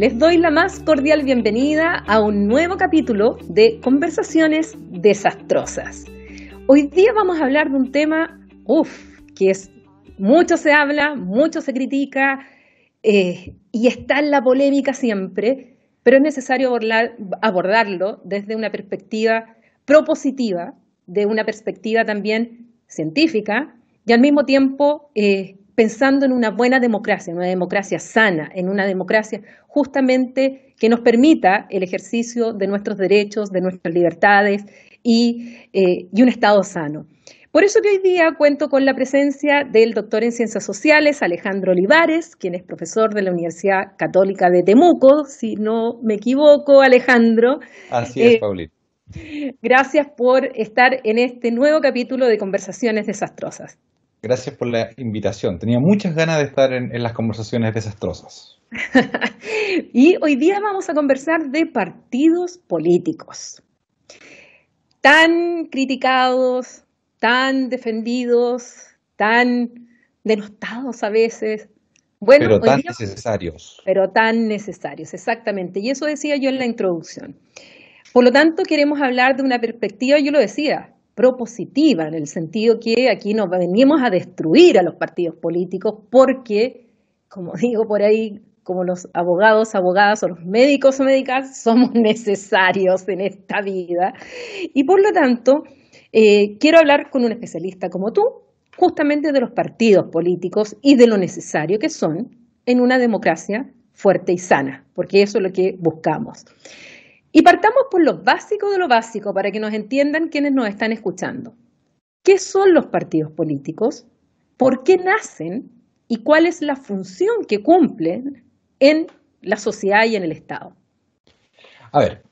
Les doy la más cordial bienvenida a un nuevo capítulo de Conversaciones Desastrosas. Hoy día vamos a hablar de un tema, uff, que es mucho se habla, mucho se critica eh, y está en la polémica siempre, pero es necesario abordarlo desde una perspectiva propositiva, de una perspectiva también científica y al mismo tiempo eh, pensando en una buena democracia, en una democracia sana, en una democracia justamente que nos permita el ejercicio de nuestros derechos, de nuestras libertades eh, y, un Estado sano. Por eso que hoy día cuento con la presencia del doctor en Ciencias Sociales, Alejandro Olivares, quien es profesor de la Universidad Católica de Temuco, si no me equivoco, Alejandro. Así eh, es, Gracias por estar en este nuevo capítulo de Conversaciones Desastrosas. Gracias por la invitación. Tenía muchas ganas de estar en, las conversaciones desastrosas. y hoy día vamos a conversar de partidos políticos. Tan criticados, tan defendidos, tan denostados a veces. Bueno, pero tan necesarios. Pero tan necesarios, exactamente. Y eso decía yo en la introducción. Por lo tanto, queremos hablar de una perspectiva, yo lo decía, propositiva, en el sentido que aquí nos venimos a destruir a los partidos políticos porque, como digo por ahí, como los abogados, abogadas o los médicos o médicas, somos necesarios en esta vida. Y por lo tanto, eh, quiero hablar con un especialista como tú, justamente de los partidos políticos y de lo necesario que son en una democracia fuerte y sana, porque eso es lo que buscamos. Y partamos por lo básico de lo básico para que nos entiendan quienes nos están escuchando. ¿Qué son los partidos políticos? ¿Por qué nacen? ¿Y cuál es la función que cumplen en la sociedad y en el Estado? A ver,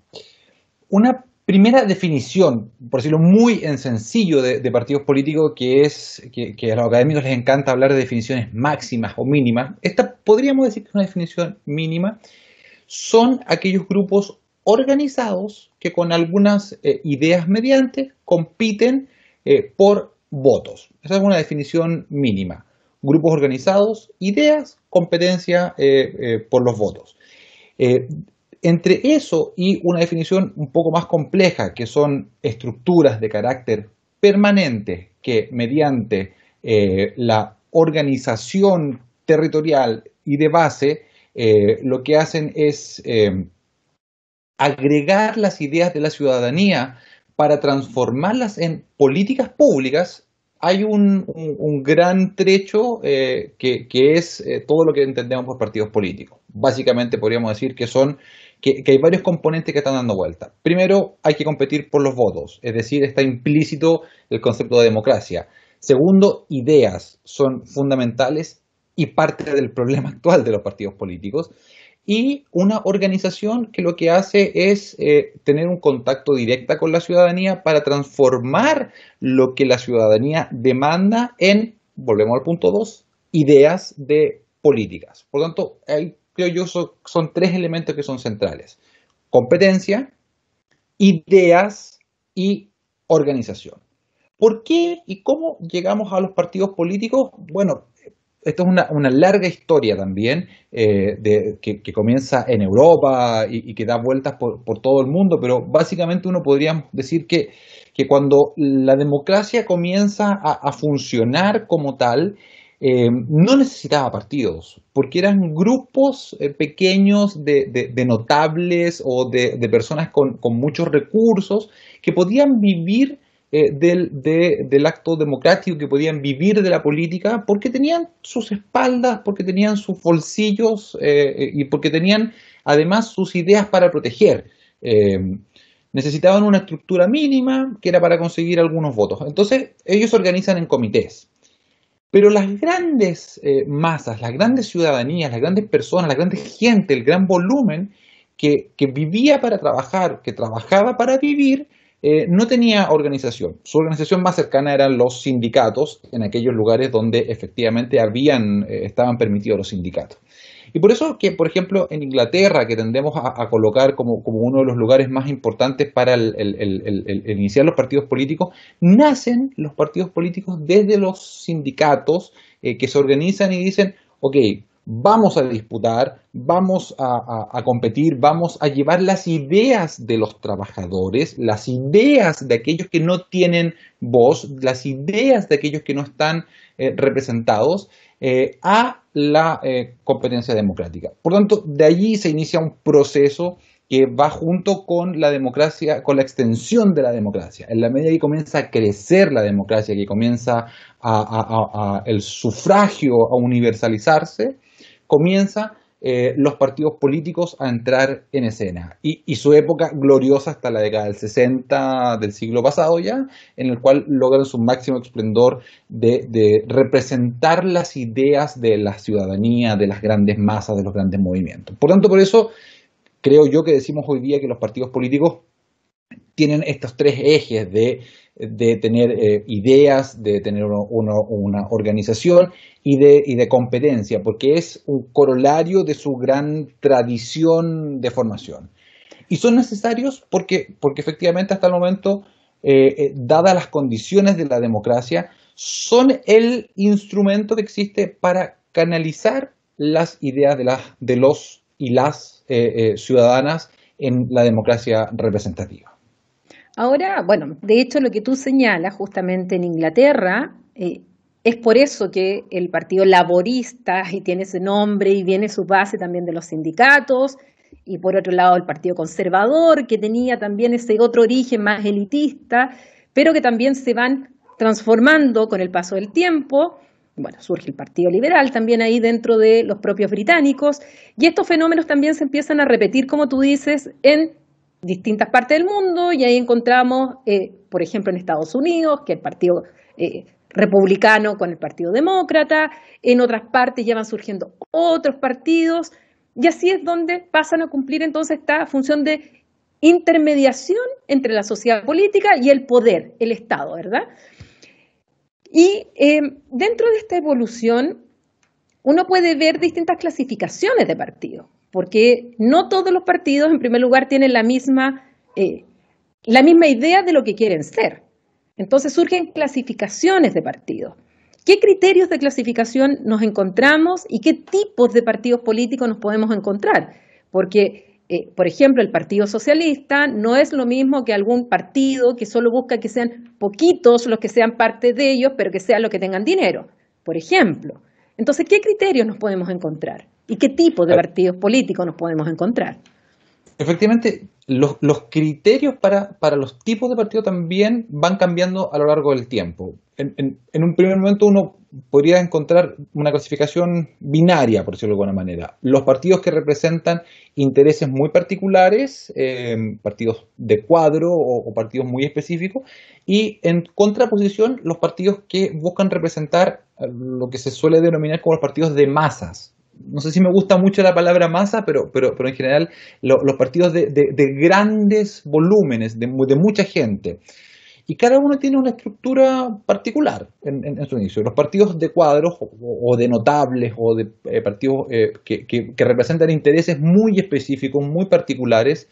una primera definición, por decirlo muy en sencillo, de, partidos políticos, que es que, a los académicos les encanta hablar de definiciones máximas o mínimas. Esta podríamos decir que es una definición mínima. Son aquellos grupos organizados que con algunas eh, ideas mediante compiten eh, por votos. Esa es una definición mínima. Grupos organizados, ideas, competencia eh, por los votos. entre eso y una definición un poco más compleja, que son estructuras de carácter permanente que mediante la organización territorial y de base lo que hacen es agregar las ideas de la ciudadanía para transformarlas en políticas públicas, hay un, gran trecho eh, que, es eh, todo lo que entendemos por partidos políticos. Básicamente podríamos decir que son que, hay varios componentes que están dando vuelta. Primero, hay que competir por los votos, es decir, está implícito el concepto de democracia. Segundo, ideas son fundamentales y parte del problema actual de los partidos políticos y una organización que lo que hace es eh, tener un contacto directo con la ciudadanía para transformar lo que la ciudadanía demanda en, volvemos al punto 2, ideas de políticas. Por lo tanto, ahí creo yo son, son tres elementos que son centrales. Competencia, ideas y organización. ¿Por qué y cómo llegamos a los partidos políticos? Bueno, esto es una, larga historia también eh, que, comienza en Europa y, que da vueltas por, todo el mundo, pero básicamente uno podría decir que, cuando la democracia comienza a, funcionar como tal, eh, no necesitaba partidos, porque eran grupos eh, pequeños de, notables o de, personas con muchos recursos que podían vivir eh, del, acto democrático, que podían vivir de la política, porque tenían sus espaldas, porque tenían sus bolsillos eh, y porque tenían además sus ideas para proteger. Eh, necesitaban una estructura mínima que era para conseguir algunos votos. Entonces ellos se organizan en comités. Pero las grandes masas, las grandes ciudadanías, las grandes personas, la grande gente, el gran volumen que vivía para trabajar, que trabajaba para vivir, eh, no tenía organización. Su organización más cercana eran los sindicatos en aquellos lugares donde efectivamente habían, eh, estaban permitidos los sindicatos. Y por eso que, por ejemplo, en Inglaterra, que tendemos a, colocar como, uno de los lugares más importantes para el, iniciar los partidos políticos, nacen los partidos políticos desde los sindicatos eh, que se organizan y dicen, ok, vamos a disputar, vamos a, competir, vamos a llevar las ideas de los trabajadores, las ideas de aquellos que no tienen voz, las ideas de aquellos que no están eh, representados eh, a la eh, competencia democrática. Por tanto, de allí se inicia un proceso que va junto con la democracia, con la extensión de la democracia. En la medida que comienza a crecer la democracia, que comienza el sufragio a universalizarse, comienza eh, los partidos políticos a entrar en escena. Y, su época gloriosa hasta la década del 60 del siglo pasado ya, en el cual logran su máximo esplendor de representar las ideas de la ciudadanía, de las grandes masas, de los grandes movimientos. Por tanto, por eso creo yo que decimos hoy día que los partidos políticos tienen estos tres ejes de, tener eh, ideas, de tener una organización y de, competencia, porque es un corolario de su gran tradición de formación. Y son necesarios porque, porque efectivamente hasta el momento, eh, eh, dadas las condiciones de la democracia, son el instrumento que existe para canalizar las ideas de los y las ciudadanas en la democracia representativa. Ahora, bueno, de hecho lo que tú señalas justamente en Inglaterra, eh, es por eso que el Partido Laborista, y tiene ese nombre, y viene su base también de los sindicatos, y por otro lado el Partido Conservador, que tenía también ese otro origen más elitista, pero que también se van transformando con el paso del tiempo. Bueno, surge el Partido Liberal también ahí dentro de los propios británicos, y estos fenómenos también se empiezan a repetir, como tú dices, en distintas partes del mundo y ahí encontramos, eh, por ejemplo, en Estados Unidos, que el Partido eh, Republicano con el Partido Demócrata, en otras partes ya van surgiendo otros partidos y así es donde pasan a cumplir entonces esta función de intermediación entre la sociedad política y el poder, el Estado, ¿verdad? Y eh, dentro de esta evolución, uno puede ver distintas clasificaciones de partidos porque no todos los partidos, en primer lugar, tienen eh, la misma, idea de lo que quieren ser. Entonces surgen clasificaciones de partidos. ¿Qué criterios de clasificación nos encontramos y qué tipos de partidos políticos nos podemos encontrar? Porque, eh, por ejemplo, el Partido Socialista no es lo mismo que algún partido que solo busca que sean poquitos los que sean parte de ellos, pero que sean los que tengan dinero, por ejemplo. Entonces, ¿qué criterios nos podemos encontrar? y qué tipo de partidos políticos nos podemos encontrar. Efectivamente, los, criterios para, los tipos de partidos también van cambiando a lo largo del tiempo. En, un primer momento uno podría encontrar una clasificación binaria, por decirlo de alguna manera. Los partidos que representan intereses muy particulares, em, partidos de cuadro o partidos muy específicos, y en contraposición los partidos que buscan representar eh, lo que se suele denominar como los partidos de masas no sé si me gusta mucho la palabra masa, pero, pero, en general los partidos de, grandes volúmenes, de, mucha gente. Y cada uno tiene una estructura particular en, su inicio. Los partidos de cuadros o, de notables o de eh, partidos eh, que representan intereses muy específicos, muy particulares,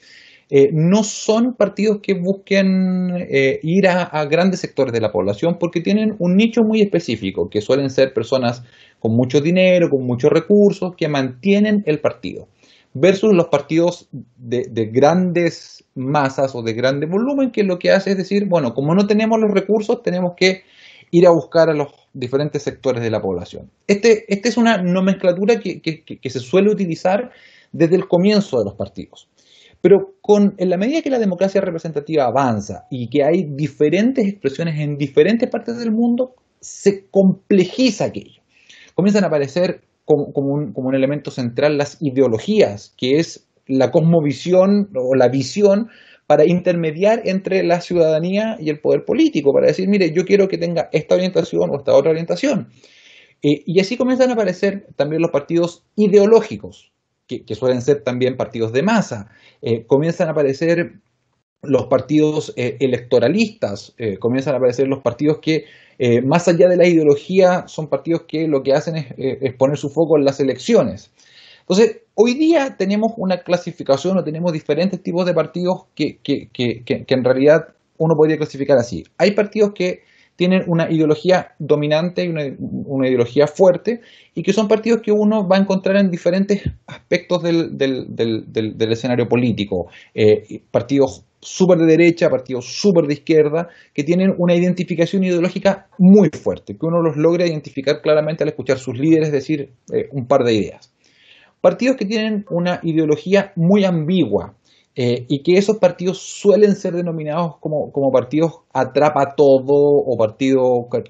eh, no son partidos que busquen eh, ir a, grandes sectores de la población porque tienen un nicho muy específico, que suelen ser personas con mucho dinero, con muchos recursos, que mantienen el partido, versus los partidos de, grandes masas o de grande volumen, que lo que hace es decir, bueno, como no tenemos los recursos, tenemos que ir a buscar a los diferentes sectores de la población. Esta este es una nomenclatura que se suele utilizar desde el comienzo de los partidos. Pero con, en la medida que la democracia representativa avanza y que hay diferentes expresiones en diferentes partes del mundo, se complejiza aquello. Comienzan a aparecer como, un, elemento central las ideologías, que es la cosmovisión o la visión para intermediar entre la ciudadanía y el poder político, para decir, mire, yo quiero que tenga esta orientación o esta otra orientación. Eh, y así comienzan a aparecer también los partidos ideológicos, que, suelen ser también partidos de masa. Eh, comienzan a aparecer los partidos eh, electoralistas, eh, comienzan a aparecer los partidos que, más allá de la ideología, son partidos que lo que hacen es, poner su foco en las elecciones. Entonces, hoy día tenemos una clasificación o tenemos diferentes tipos de partidos que, que, que, que en realidad uno podría clasificar así. Hay partidos que tienen una ideología dominante y una, ideología fuerte, y que son partidos que uno va a encontrar en diferentes aspectos del, escenario político. Eh, partidos súper de derecha, partidos súper de izquierda, que tienen una identificación ideológica muy fuerte, que uno los logra identificar claramente al escuchar sus líderes decir eh, un par de ideas. Partidos que tienen una ideología muy ambigua, eh, y que esos partidos suelen ser denominados como, partidos atrapa todo o partido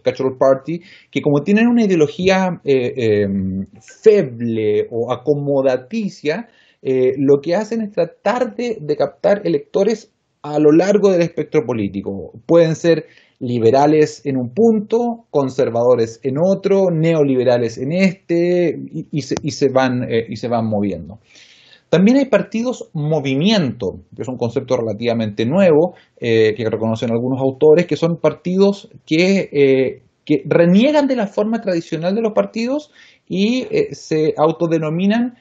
catch party, que como tienen una ideología eh, em, feble o acomodaticia, eh, lo que hacen es tratar de, captar electores a lo largo del espectro político. Pueden ser liberales en un punto, conservadores en otro, neoliberales en este, y, se, y se, van, moviendo. También hay partidos movimiento, que es un concepto relativamente nuevo, eh, que reconocen algunos autores, que son partidos eh, que, reniegan de la forma tradicional de los partidos y eh, se autodenominan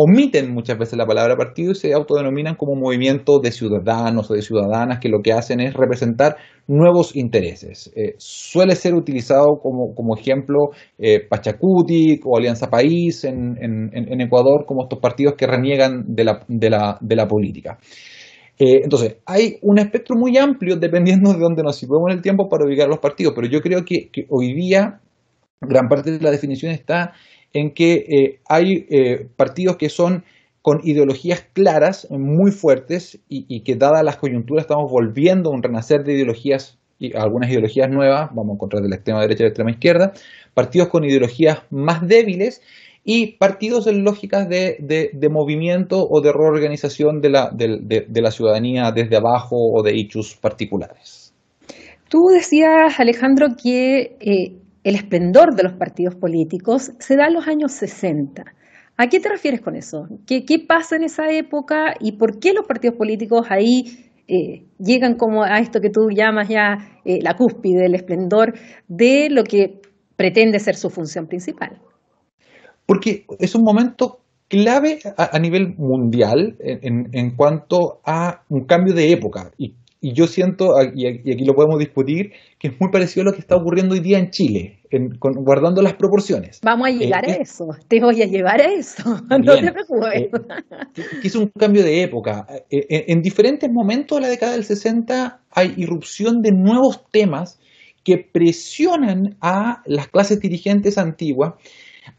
omiten muchas veces la palabra partido y se autodenominan como movimiento de ciudadanos o de ciudadanas que lo que hacen es representar nuevos intereses. Eh, suele ser utilizado como, como ejemplo eh, Pachacuti o Alianza País en, Ecuador como estos partidos que reniegan de la, política. Eh, entonces, hay un espectro muy amplio dependiendo de dónde nos situemos el tiempo para ubicar los partidos, pero yo creo que hoy día gran parte de la definición está en que eh, hay eh, partidos que son con ideologías claras, muy fuertes, y, que dadas las coyunturas estamos volviendo a un renacer de ideologías y algunas ideologías nuevas, vamos a encontrar de la extrema derecha y de la extrema izquierda, partidos con ideologías más débiles y partidos en lógicas de, movimiento o de reorganización de la, ciudadanía desde abajo o de hechos particulares. Tú decías, Alejandro, que eh, el esplendor de los partidos políticos se da en los años 60. ¿A qué te refieres con eso? ¿Qué, pasa en esa época y por qué los partidos políticos ahí eh, llegan como a esto que tú llamas ya eh, la cúspide, el esplendor de lo que pretende ser su función principal? Porque es un momento clave a, nivel mundial en, en, cuanto a un cambio de época y yo siento, y aquí lo podemos discutir, que es muy parecido a lo que está ocurriendo hoy día en Chile, guardando las proporciones. Vamos a eh, llegar a eso, te voy a llevar a eso, no te preocupes. Eh, que un cambio de época. en, eh, en, diferentes momentos de la década del 60 hay irrupción de nuevos temas que presionan a las clases dirigentes antiguas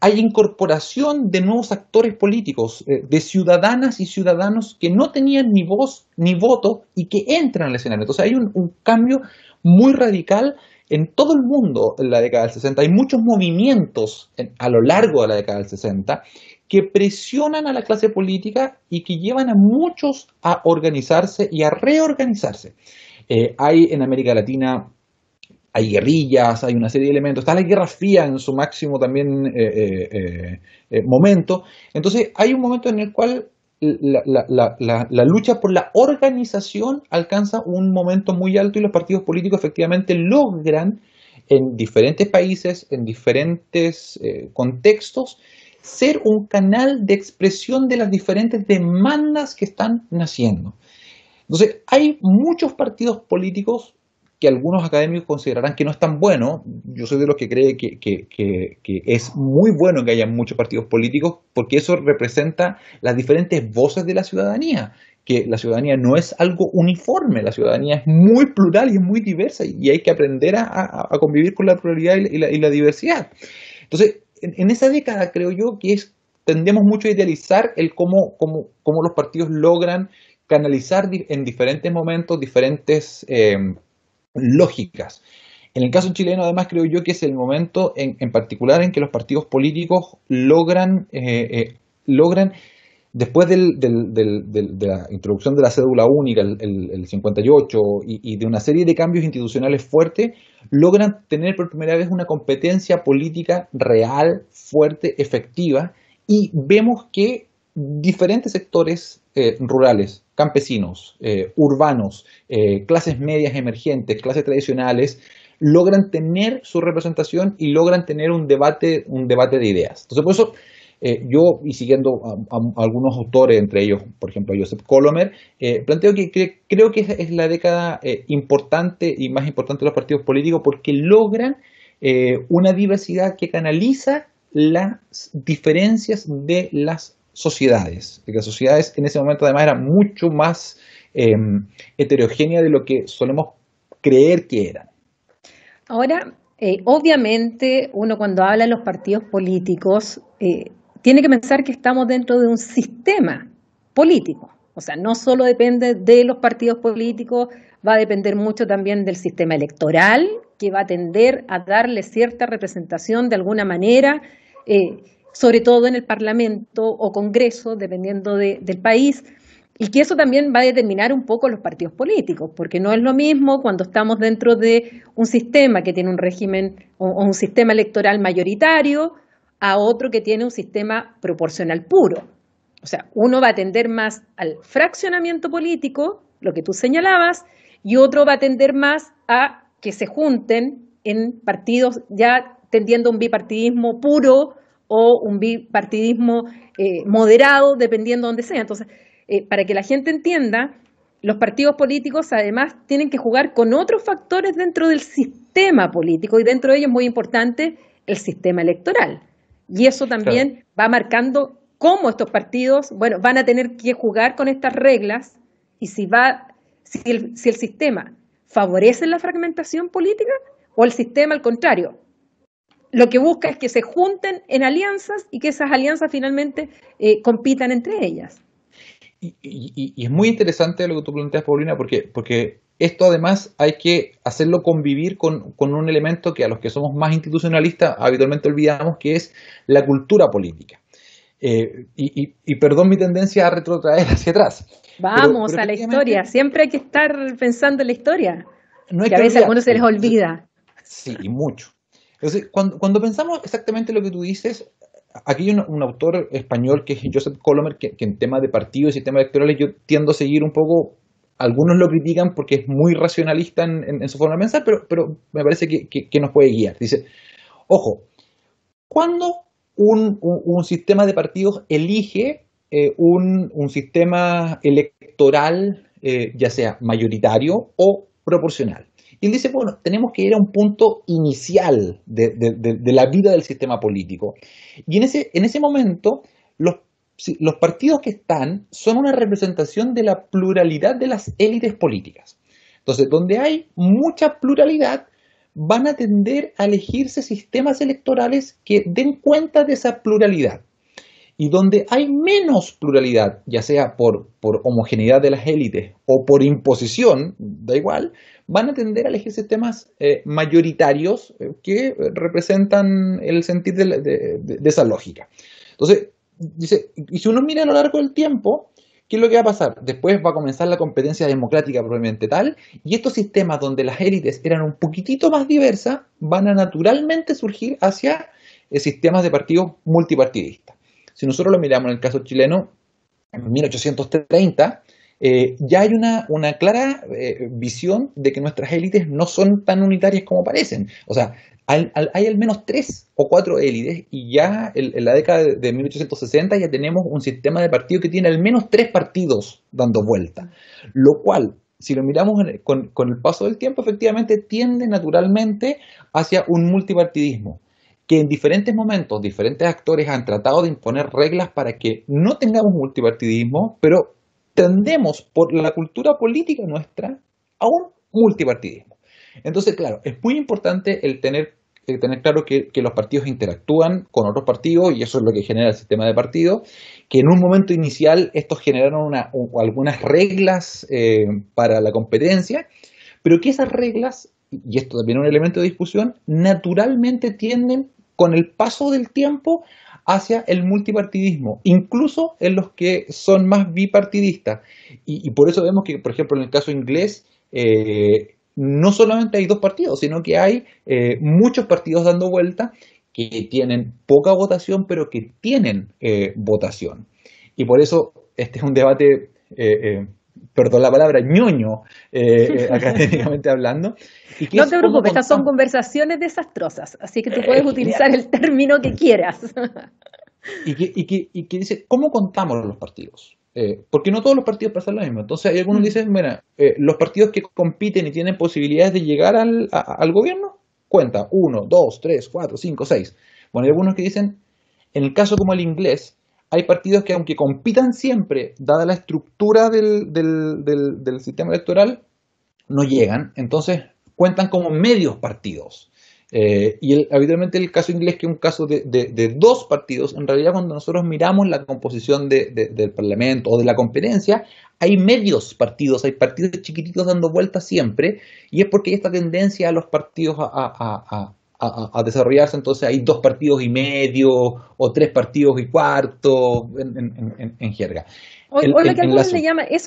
hay incorporación de nuevos actores políticos, eh, de ciudadanas y ciudadanos que no tenían ni voz ni voto y que entran al escenario. Entonces hay un, cambio muy radical en todo el mundo en la década del 60. Hay muchos movimientos a lo largo de la década del 60 que presionan a la clase política y que llevan a muchos a organizarse y a reorganizarse. Eh, hay en América Latina hay guerrillas, hay una serie de elementos, está la Guerra Fría en su máximo también eh, eh, eh, momento. Entonces hay un momento en el cual la, lucha por la organización alcanza un momento muy alto y los partidos políticos efectivamente logran en diferentes países, en diferentes contextos, ser un canal de expresión de las diferentes demandas que están naciendo. Entonces, hay muchos partidos políticos que algunos académicos considerarán que no es tan bueno. Yo soy de los que cree que, es muy bueno que haya muchos partidos políticos porque eso representa las diferentes voces de la ciudadanía, que la ciudadanía no es algo uniforme, la ciudadanía es muy plural y es muy diversa y hay que aprender a, convivir con la pluralidad y la, diversidad. Entonces, en, esa década creo yo que es, tendemos mucho a idealizar el cómo, cómo, los partidos logran canalizar en diferentes momentos diferentes... Eh, lógicas. En el caso chileno, además, creo yo que es el momento en, particular en que los partidos políticos logran, eh, eh, logran después de la introducción de la cédula única, el, 58, y, de una serie de cambios institucionales fuertes, logran tener por primera vez una competencia política real, fuerte, efectiva, y vemos que diferentes sectores eh, rurales, campesinos, eh, urbanos, eh, clases medias emergentes, clases tradicionales, logran tener su representación y logran tener un debate, un debate de ideas. Entonces, por eso eh, yo, y siguiendo a, algunos autores, entre ellos, por ejemplo, Josep Joseph Colomer, planteo que, creo que es, la década importante y más importante de los partidos políticos porque logran una diversidad que canaliza las diferencias de las sociedades. que las sociedades en ese momento además eran mucho más eh, em, heterogéneas de lo que solemos creer que eran. Ahora, eh, obviamente uno cuando habla de los partidos políticos eh, tiene que pensar que estamos dentro de un sistema político. O sea, no solo depende de los partidos políticos, va a depender mucho también del sistema electoral, que va a tender a darle cierta representación de alguna manera. Eh, sobre todo en el Parlamento o Congreso, dependiendo de, del país, y que eso también va a determinar un poco los partidos políticos, porque no es lo mismo cuando estamos dentro de un sistema que tiene un régimen o, un sistema electoral mayoritario a otro que tiene un sistema proporcional puro. O sea, uno va a atender más al fraccionamiento político, lo que tú señalabas, y otro va a tender más a que se junten en partidos ya tendiendo un bipartidismo puro o un bipartidismo eh, moderado, dependiendo de donde sea. Entonces, eh, para que la gente entienda, los partidos políticos además tienen que jugar con otros factores dentro del sistema político y dentro de ellos muy importante el sistema electoral. Y eso también va marcando cómo estos partidos, bueno, van a tener que jugar con estas reglas y si va si el, si el sistema favorece la fragmentación política o el sistema al contrario lo que busca es que se junten en alianzas y que esas alianzas finalmente eh, compitan entre ellas. Y, es muy interesante lo que tú planteas, Paulina, porque, porque esto además hay que hacerlo convivir con, un elemento que a los que somos más institucionalistas habitualmente olvidamos, que es la cultura política. Eh, y, perdón mi tendencia a retrotraer hacia atrás. Vamos a la historia, siempre hay que estar pensando en la historia, a veces algunos se les olvida. Sí, y mucho. Entonces, cuando, pensamos exactamente lo que tú dices, aquí hay un, autor español que es Joseph Colomer, que, en temas de partidos y sistemas electorales yo tiendo a seguir un poco algunos lo critican porque es muy racionalista en, su forma de pensar, pero, me parece que, nos puede guiar. Dice, ojo, cuando un, sistema de partidos elige eh, un, sistema electoral, eh, ya sea mayoritario o proporcional, y él dice, bueno, tenemos que ir a un punto inicial de, la vida del sistema político. Y en ese, en ese momento, los, partidos que están son una representación de la pluralidad de las élites políticas. Entonces, donde hay mucha pluralidad, van a tender a elegirse sistemas electorales que den cuenta de esa pluralidad. Y donde hay menos pluralidad, ya sea por homogeneidad de las élites o por imposición, da igual, van a tender a elegir sistemas eh, mayoritarios eh, que representan el sentir de, esa lógica. Entonces, dice, y si uno mira a lo largo del tiempo, ¿qué es lo que va a pasar? Después va a comenzar la competencia democrática probablemente tal, y estos sistemas donde las élites eran un poquitito más diversas van a naturalmente surgir hacia eh, sistemas de partidos multipartidistas. Si nosotros lo miramos en el caso chileno, en 1830, eh, ya hay una, clara eh, visión de que nuestras élites no son tan unitarias como parecen. O sea, hay, al menos tres o cuatro élites y ya en, la década de 1860 ya tenemos un sistema de partido que tiene al menos tres partidos dando vuelta, lo cual si lo miramos con, con, el paso del tiempo, efectivamente tiende naturalmente hacia un multipartidismo, que en diferentes momentos diferentes actores han tratado de imponer reglas para que no tengamos multipartidismo, pero tendemos por la cultura política nuestra a un multipartidismo. Entonces, claro, es muy importante el tener, tener claro que, los partidos interactúan con otros partidos y eso es lo que genera el sistema de partidos, que en un momento inicial estos generaron algunas reglas eh, para la competencia, pero que esas reglas, y esto también es un elemento de discusión, naturalmente tienden con el paso del tiempo hacia el multipartidismo, incluso en los que son más bipartidistas. Y, por eso vemos que, por ejemplo, en el caso inglés, eh, no solamente hay dos partidos, sino que hay eh, muchos partidos dando vuelta que tienen poca votación, pero que tienen eh, votación. Y por eso este es un debate perdón la palabra, ñoño, eh, eh, académicamente hablando. no te preocupes, estas son conversaciones desastrosas, así que tú puedes eh, utilizar el término que quieras. y, que, dice, ¿cómo contamos los partidos? porque no todos los partidos pasan lo mismo. Entonces hay algunos que mm. dicen, mira, los partidos que compiten y tienen posibilidades de llegar al, gobierno, cuenta, uno, dos, tres, cuatro, cinco, seis. Bueno, hay algunos que dicen, en el caso como el inglés, hay partidos que aunque compitan siempre, dada la estructura del, sistema electoral, no llegan, entonces cuentan como medios partidos. Eh, y habitualmente el caso inglés, que es un caso de, dos partidos, en realidad cuando nosotros miramos la composición del Parlamento o de la competencia, hay medios partidos, hay partidos chiquititos dando vueltas siempre, y es porque hay esta tendencia a los partidos a, a, desarrollarse, entonces hay dos partidos y medio o tres partidos y cuarto en, jerga. eso es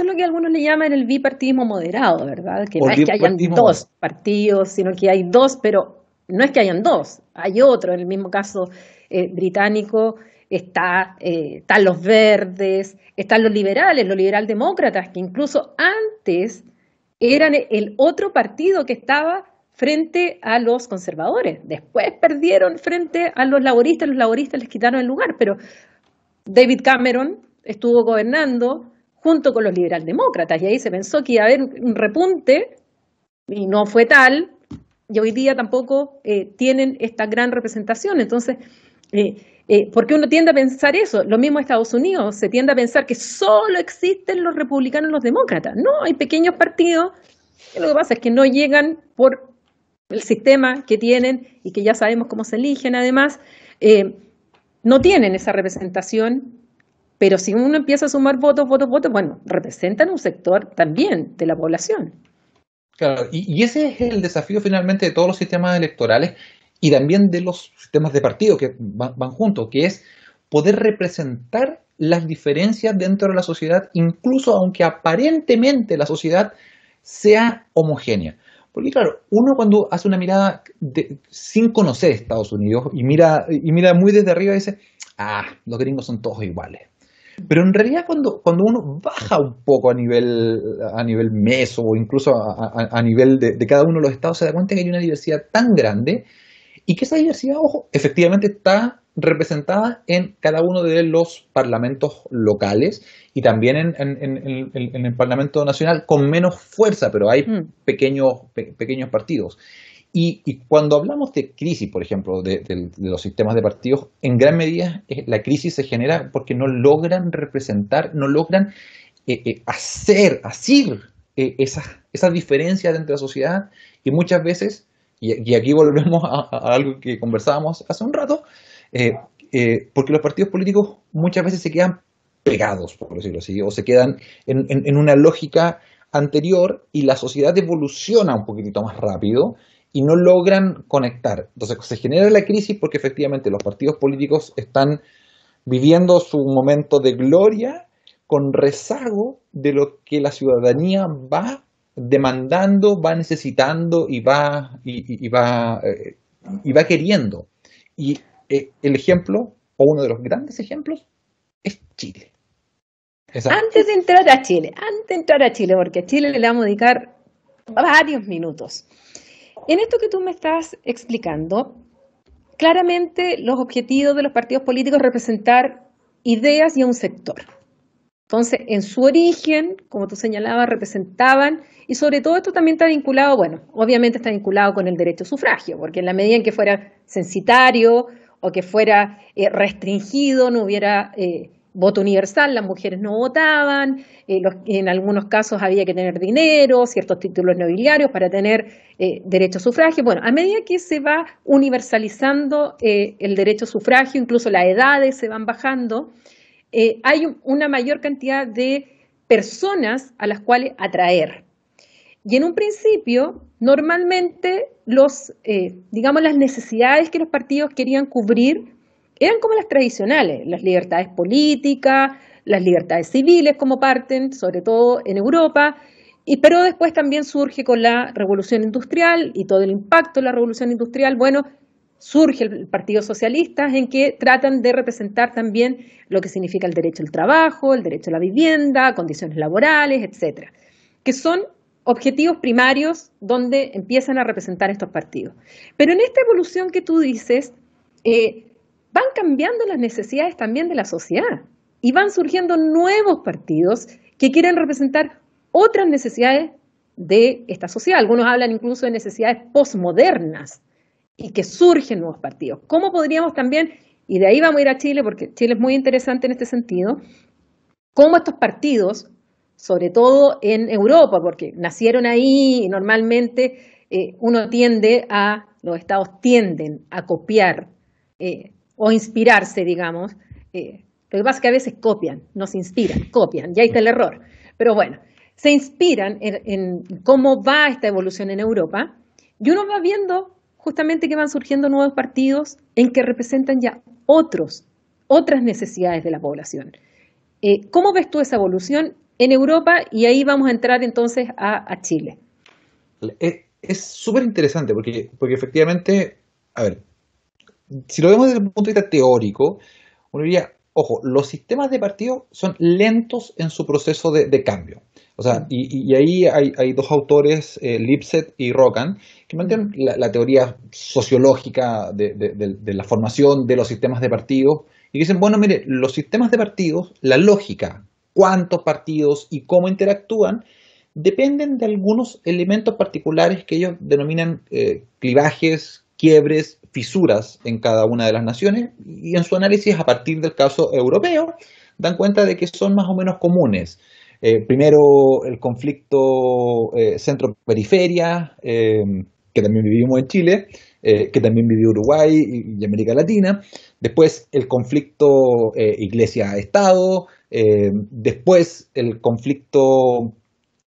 lo que algunos le llaman el bipartidismo moderado, ¿verdad? Que no es que hayan dos partidos, sino que hay dos, pero no es que hayan dos, hay otro. En el mismo caso eh, británico está, eh, están los verdes, están los liberales, los liberal-demócratas, que incluso antes eran el otro partido que estaba frente a los conservadores. Después perdieron frente a los laboristas, los laboristas les quitaron el lugar, pero David Cameron estuvo gobernando junto con los liberaldemócratas y ahí se pensó que iba a haber un repunte y no fue tal y hoy día tampoco eh, tienen esta gran representación. Entonces, eh, eh, porque uno tiende a pensar eso? Lo mismo Estados Unidos, se tiende a pensar que solo existen los republicanos y los demócratas. No, hay pequeños partidos que lo que pasa es que no llegan por el sistema que tienen y que ya sabemos cómo se eligen además, eh, no tienen esa representación, pero si uno empieza a sumar votos, votos, votos, bueno, representan un sector también de la población. Claro, y, ese es el desafío finalmente de todos los sistemas electorales y también de los sistemas de partido que van, van juntos, que es poder representar las diferencias dentro de la sociedad, incluso aunque aparentemente la sociedad sea homogénea. Porque claro, uno cuando hace una mirada sin conocer Estados Unidos y mira, y mira muy desde arriba y dice, ah, los gringos son todos iguales. Pero en realidad cuando, cuando uno baja un poco a nivel, a nivel meso o incluso a, nivel de, de, cada uno de los estados, se da cuenta que hay una diversidad tan grande y que esa diversidad, ojo, efectivamente está representada en cada uno de los parlamentos locales y también en, el Parlamento Nacional con menos fuerza, pero hay mm. pequeños, pequeños partidos. Y, cuando hablamos de crisis, por ejemplo, de, los sistemas de partidos, en gran medida la crisis se genera porque no logran representar, no logran eh, eh, hacer, asir eh, esas, diferencias entre la sociedad y muchas veces, y, aquí volvemos a algo que conversábamos hace un rato, eh, eh, porque los partidos políticos muchas veces se quedan pegados, por decirlo así, o se quedan en, una lógica anterior y la sociedad evoluciona un poquitito más rápido y no logran conectar. Entonces se genera la crisis porque efectivamente los partidos políticos están viviendo su momento de gloria con rezago de lo que la ciudadanía va demandando, va necesitando y va, y, va, eh, y va queriendo. Y eh, el ejemplo, o uno de los grandes ejemplos, es Chile. Antes de entrar a Chile, antes de entrar a Chile, porque a Chile le vamos a dedicar varios minutos. En esto que tú me estás explicando, claramente los objetivos de los partidos políticos es representar ideas y a un sector. Entonces, en su origen, como tú señalabas, representaban, y sobre todo esto también está vinculado, bueno, obviamente está vinculado con el derecho a sufragio, porque en la medida en que fuera censitario, o que fuera eh, restringido, no hubiera eh, voto universal, las mujeres no votaban, eh, en algunos casos había que tener dinero, ciertos títulos nobiliarios para tener derecho a sufragio. Bueno, a medida que se va universalizando el derecho a sufragio, incluso las edades se van bajando, hay una mayor cantidad de personas a las cuales atraer. Y en un principio, normalmente, los, eh, digamos, las necesidades que los partidos querían cubrir eran como las tradicionales, las libertades políticas, las libertades civiles como parten, sobre todo en Europa, y, pero después también surge con la revolución industrial y todo el impacto de la revolución industrial, bueno, surge el Partido Socialista en que tratan de representar también lo que significa el derecho al trabajo, el derecho a la vivienda, condiciones laborales, etcétera, que son objetivos primarios donde empiezan a representar estos partidos. Pero en esta evolución que tú dices, eh, van cambiando las necesidades también de la sociedad y van surgiendo nuevos partidos que quieren representar otras necesidades de esta sociedad. Algunos hablan incluso de necesidades posmodernas y que surgen nuevos partidos. ¿Cómo podríamos también, y de ahí vamos a ir a Chile porque Chile es muy interesante en este sentido, cómo estos partidos sobre todo en Europa, porque nacieron ahí y normalmente eh, uno tiende a, los estados tienden a copiar eh, o inspirarse, digamos. pero eh, lo que pasa es que a veces copian, no se inspiran, copian, ya ahí está el error. Pero bueno, se inspiran en, cómo va esta evolución en Europa y uno va viendo justamente que van surgiendo nuevos partidos en que representan ya otros, otras necesidades de la población. Eh, ¿Cómo ves tú esa evolución en Europa y ahí vamos a entrar entonces a, Chile. Eh, es súper interesante porque, porque efectivamente, a ver, si lo vemos desde el punto de vista teórico, uno diría, ojo, los sistemas de partidos son lentos en su proceso de, cambio. O sea, mm. y, ahí hay, dos autores, eh, Lipset y Rokan, que mantienen mm. la, teoría sociológica de, la formación de los sistemas de partidos y dicen, bueno, mire, los sistemas de partidos, la lógica cuántos partidos y cómo interactúan, dependen de algunos elementos particulares que ellos denominan eh, clivajes, quiebres, fisuras en cada una de las naciones y en su análisis a partir del caso europeo dan cuenta de que son más o menos comunes. Eh, primero el conflicto eh, centro-periferia, que también vivimos en Chile, que también vivió Uruguay y, América Latina. Después el conflicto iglesia-estado, eh, después, el conflicto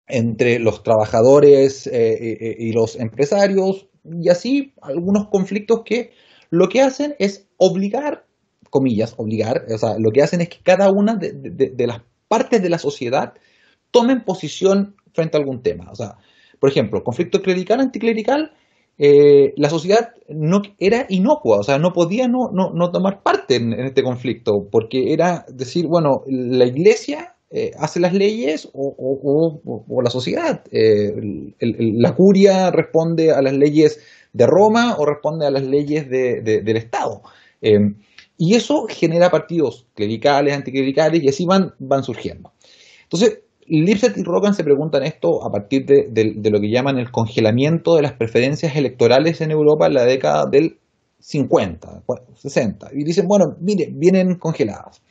entre los trabajadores eh, eh, y los empresarios, y así algunos conflictos que lo que hacen es obligar, comillas, obligar, o sea, lo que hacen es que cada una de, de las partes de la sociedad tomen posición frente a algún tema. O sea, por ejemplo, conflicto clerical, anticlerical, eh, la sociedad no era inocua, o sea, no podía no, tomar parte en, este conflicto, porque era decir, bueno, la iglesia eh, hace las leyes o, la sociedad, eh, la curia responde a las leyes de Roma o responde a las leyes del Estado. y eso genera partidos clericales, anticlericales, y así van, van surgiendo. Entonces, Lipset y Rogan se preguntan esto a partir de, lo que llaman el congelamiento de las preferencias electorales en Europa en la década del 50, 60. Y dicen, bueno, mire, vienen congeladas.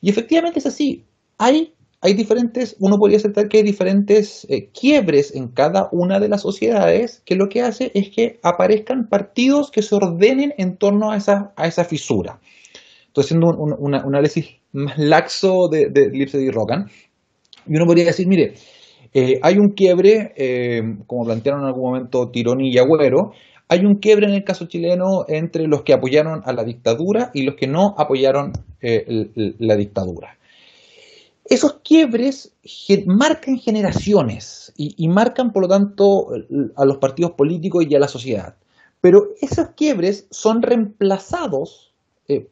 Y efectivamente es así. Hay, hay diferentes, uno podría aceptar que hay diferentes eh, quiebres en cada una de las sociedades que lo que hace es que aparezcan partidos que se ordenen en torno a esa, a esa fisura. Estoy haciendo un, análisis más laxo de, de Lipset y Rogan y uno podría decir, mire, eh, hay un quiebre, eh, como plantearon en algún momento Tironi y Agüero, hay un quiebre en el caso chileno entre los que apoyaron a la dictadura y los que no apoyaron eh, la dictadura. Esos quiebres marcan generaciones y, marcan, por lo tanto, a los partidos políticos y a la sociedad. Pero esos quiebres son reemplazados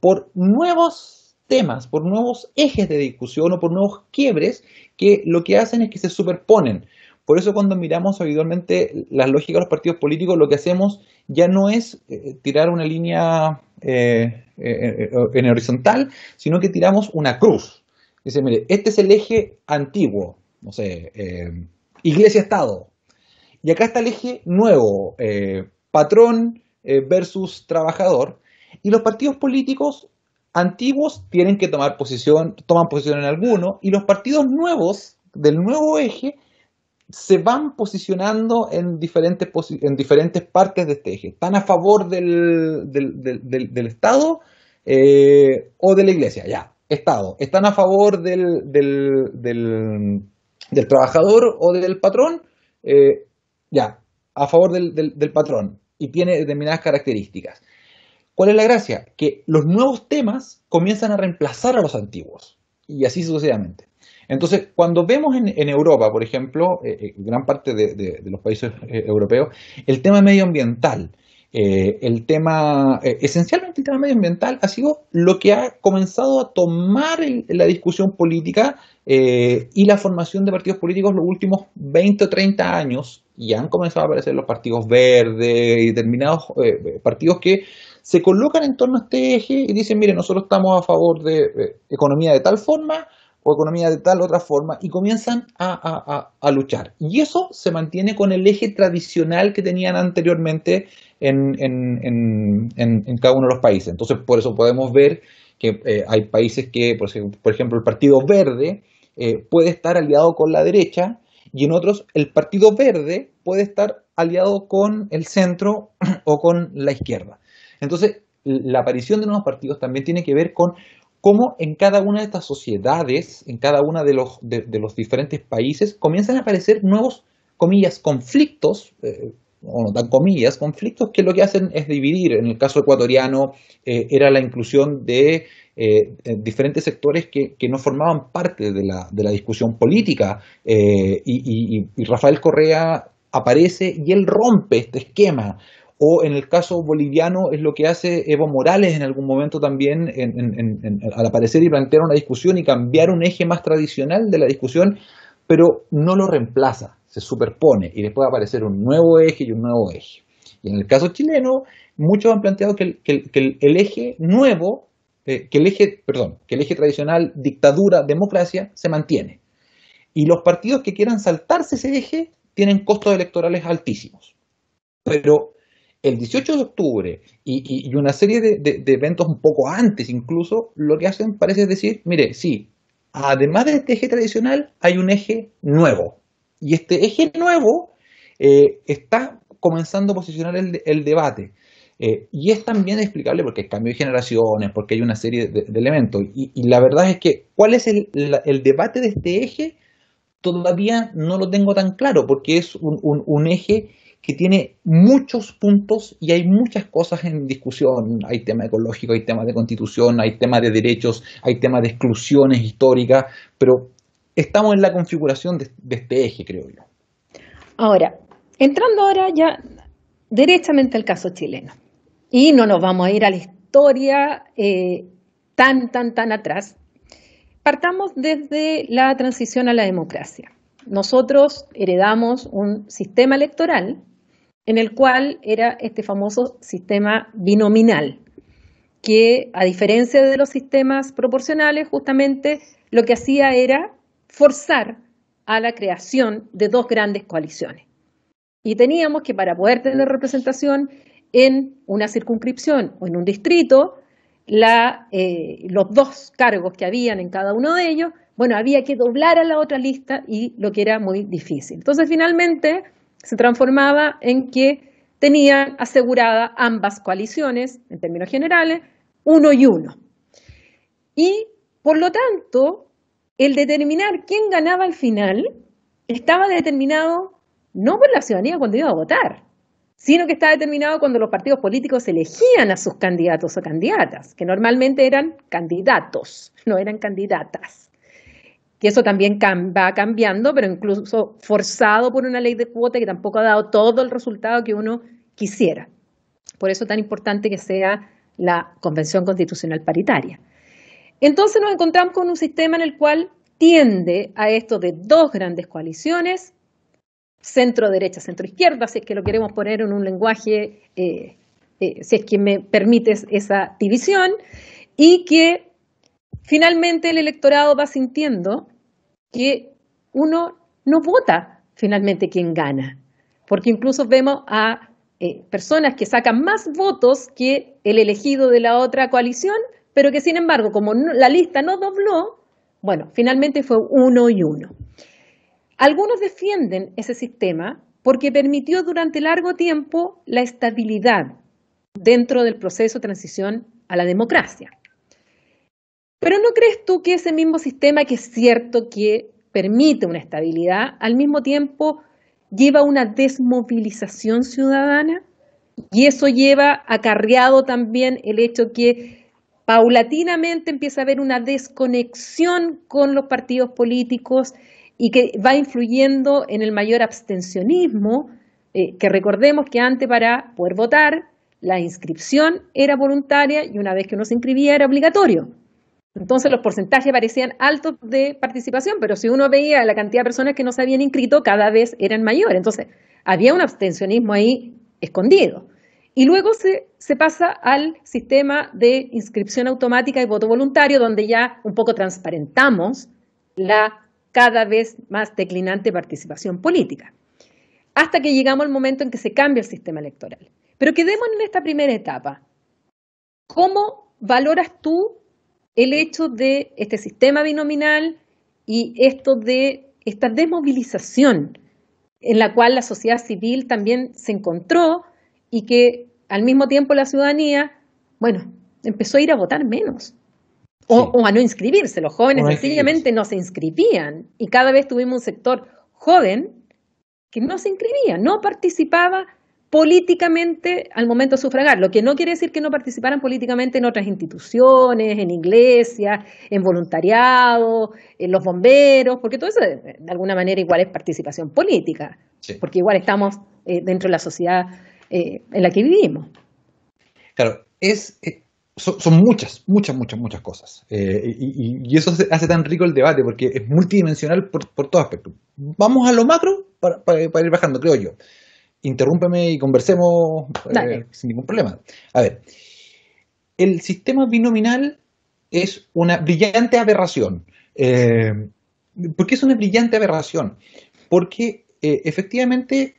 por nuevos temas, por nuevos ejes de discusión o por nuevos quiebres que lo que hacen es que se superponen. Por eso cuando miramos habitualmente las lógicas de los partidos políticos, lo que hacemos ya no es eh, tirar una línea eh, eh, en horizontal, sino que tiramos una cruz. Dice, mire, este es el eje antiguo, no sé, iglesia-estado. Y acá está el eje nuevo, patrón versus trabajador. Y los partidos políticos antiguos tienen que tomar posición, toman posición en alguno, y los partidos nuevos del nuevo eje se van posicionando en diferentes, en diferentes partes de este eje. Están a favor del, Estado eh, o de la Iglesia, ya, Estado. Están a favor del, trabajador o del patrón, eh, ya, a favor del patrón, y tiene determinadas características ¿Cuál es la gracia? Que los nuevos temas comienzan a reemplazar a los antiguos y así sucesivamente. Entonces, cuando vemos en, Europa, por ejemplo, eh, eh, gran parte de, los países eh, europeos, el tema medioambiental, el tema, esencialmente el tema medioambiental ha sido lo que ha comenzado a tomar la discusión política y la formación de partidos políticos los últimos 20 o 30 años, y han comenzado a aparecer los partidos verdes y determinados partidos que se colocan en torno a este eje y dicen, mire, nosotros estamos a favor de economía de tal forma o economía de tal otra forma y comienzan a, luchar. Y eso se mantiene con el eje tradicional que tenían anteriormente en, cada uno de los países. Entonces, por eso podemos ver que eh, hay países que, por ejemplo, el Partido Verde eh, puede estar aliado con la derecha y en otros el Partido Verde puede estar aliado con el centro o con la izquierda. Entonces, la aparición de nuevos partidos también tiene que ver con cómo en cada una de estas sociedades, en cada uno de los, diferentes países, comienzan a aparecer nuevos, comillas, conflictos, eh, o no tan comillas, conflictos que lo que hacen es dividir. En el caso ecuatoriano eh, era la inclusión de eh, diferentes sectores que, no formaban parte de la, discusión política. y, Rafael Correa aparece y él rompe este esquema o en el caso boliviano es lo que hace Evo Morales en algún momento también al aparecer y plantear una discusión y cambiar un eje más tradicional de la discusión, pero no lo reemplaza, se superpone y después aparece aparecer un nuevo eje y un nuevo eje. Y en el caso chileno, muchos han planteado que el, eje nuevo, eh, que el eje, perdón, que el eje tradicional dictadura, democracia, se mantiene. Y los partidos que quieran saltarse ese eje tienen costos electorales altísimos. Pero el 18 de octubre y, una serie de, eventos un poco antes incluso, lo que hacen parece decir, mire, sí, además de este eje tradicional hay un eje nuevo. Y este eje nuevo eh, está comenzando a posicionar el, debate. Eh, y es también explicable porque hay cambio de generaciones, porque hay una serie de, elementos. Y, la verdad es que, ¿cuál es el, debate de este eje? Todavía no lo tengo tan claro, porque es un eje que tiene muchos puntos y hay muchas cosas en discusión. Hay tema ecológico, hay tema de constitución, hay tema de derechos, hay tema de exclusiones históricas, pero estamos en la configuración de, este eje, creo yo. Ahora, entrando ahora ya directamente al caso chileno, y no nos vamos a ir a la historia eh, tan, tan, tan atrás, partamos desde la transición a la democracia. Nosotros heredamos un sistema electoral en el cual era este famoso sistema binominal, que a diferencia de los sistemas proporcionales, justamente lo que hacía era forzar a la creación de dos grandes coaliciones. Y teníamos que para poder tener representación en una circunscripción o en un distrito, eh, los dos cargos que habían en cada uno de ellos, bueno, había que doblar a la otra lista y lo que era muy difícil. Entonces, finalmente, se transformaba en que tenían asegurada ambas coaliciones, en términos generales, uno y uno. Y, por lo tanto, el determinar quién ganaba al final estaba determinado no por la ciudadanía cuando iba a votar, sino que estaba determinado cuando los partidos políticos elegían a sus candidatos o candidatas, que normalmente eran candidatos, no eran candidatas. Y eso también va cambiando, pero incluso forzado por una ley de cuota que tampoco ha dado todo el resultado que uno quisiera. Por eso tan importante que sea la Convención Constitucional Paritaria. Entonces nos encontramos con un sistema en el cual tiende a esto de dos grandes coaliciones, centro-derecha, centro-izquierda, si es que lo queremos poner en un lenguaje, eh, eh, si es que me permites esa división, y que finalmente el electorado va sintiendo que uno no vota finalmente quien gana, porque incluso vemos a eh, personas que sacan más votos que el elegido de la otra coalición, pero que sin embargo, como la lista no dobló, bueno, finalmente fue uno y uno. Algunos defienden ese sistema porque permitió durante largo tiempo la estabilidad dentro del proceso de transición a la democracia. Pero ¿no crees tú que ese mismo sistema, que es cierto que permite una estabilidad, al mismo tiempo lleva una desmovilización ciudadana? Y eso lleva acarreado también el hecho que paulatinamente empieza a haber una desconexión con los partidos políticos y que va influyendo en el mayor abstencionismo, eh, que recordemos que antes para poder votar la inscripción era voluntaria y una vez que uno se inscribía era obligatorio. Entonces los porcentajes parecían altos de participación, pero si uno veía la cantidad de personas que no se habían inscrito, cada vez eran mayores. Entonces había un abstencionismo ahí escondido. Y luego se, pasa al sistema de inscripción automática y voto voluntario, donde ya un poco transparentamos la cada vez más declinante participación política, hasta que llegamos al momento en que se cambia el sistema electoral. Pero quedemos en esta primera etapa. ¿Cómo valoras tú el hecho de este sistema binominal y esto de esta desmovilización en la cual la sociedad civil también se encontró y que al mismo tiempo la ciudadanía, bueno, empezó a ir a votar menos. O, a no inscribirse, los jóvenes sencillamente no se inscribían y cada vez tuvimos un sector joven que no se inscribía, no participaba políticamente al momento de sufragar, lo que no quiere decir que no participaran políticamente en otras instituciones, en iglesias, en voluntariado, en los bomberos, porque todo eso de, alguna manera igual es participación política, porque igual estamos eh, dentro de la sociedad eh, en la que vivimos. Claro, eh, son, muchas, muchas, muchas, muchas cosas. Y, eso hace tan rico el debate, porque es multidimensional por, todos aspectos. Vamos a lo macro para ir bajando, creo yo interrúmpeme y conversemos eh, sin ningún problema. A ver, el sistema binominal es una brillante aberración. Eh, ¿Por qué es una brillante aberración? Porque eh, efectivamente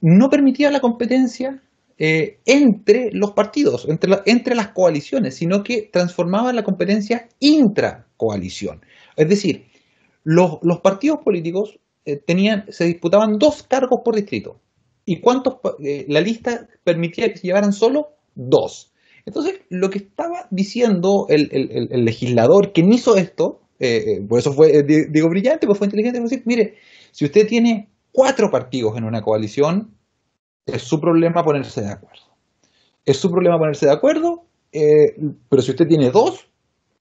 no permitía la competencia eh, entre los partidos, entre, entre, las coaliciones, sino que transformaba la competencia intracoalición. Es decir, los, partidos políticos tenían, se disputaban dos cargos por distrito y cuántos, eh, la lista permitía que se llevaran solo dos. Entonces, lo que estaba diciendo el, legislador, quien hizo esto, eh, eh, por eso fue, digo, brillante, pues fue inteligente, fue decir, mire, si usted tiene cuatro partidos en una coalición, es su problema ponerse de acuerdo. Es su problema ponerse de acuerdo, pero si usted tiene dos,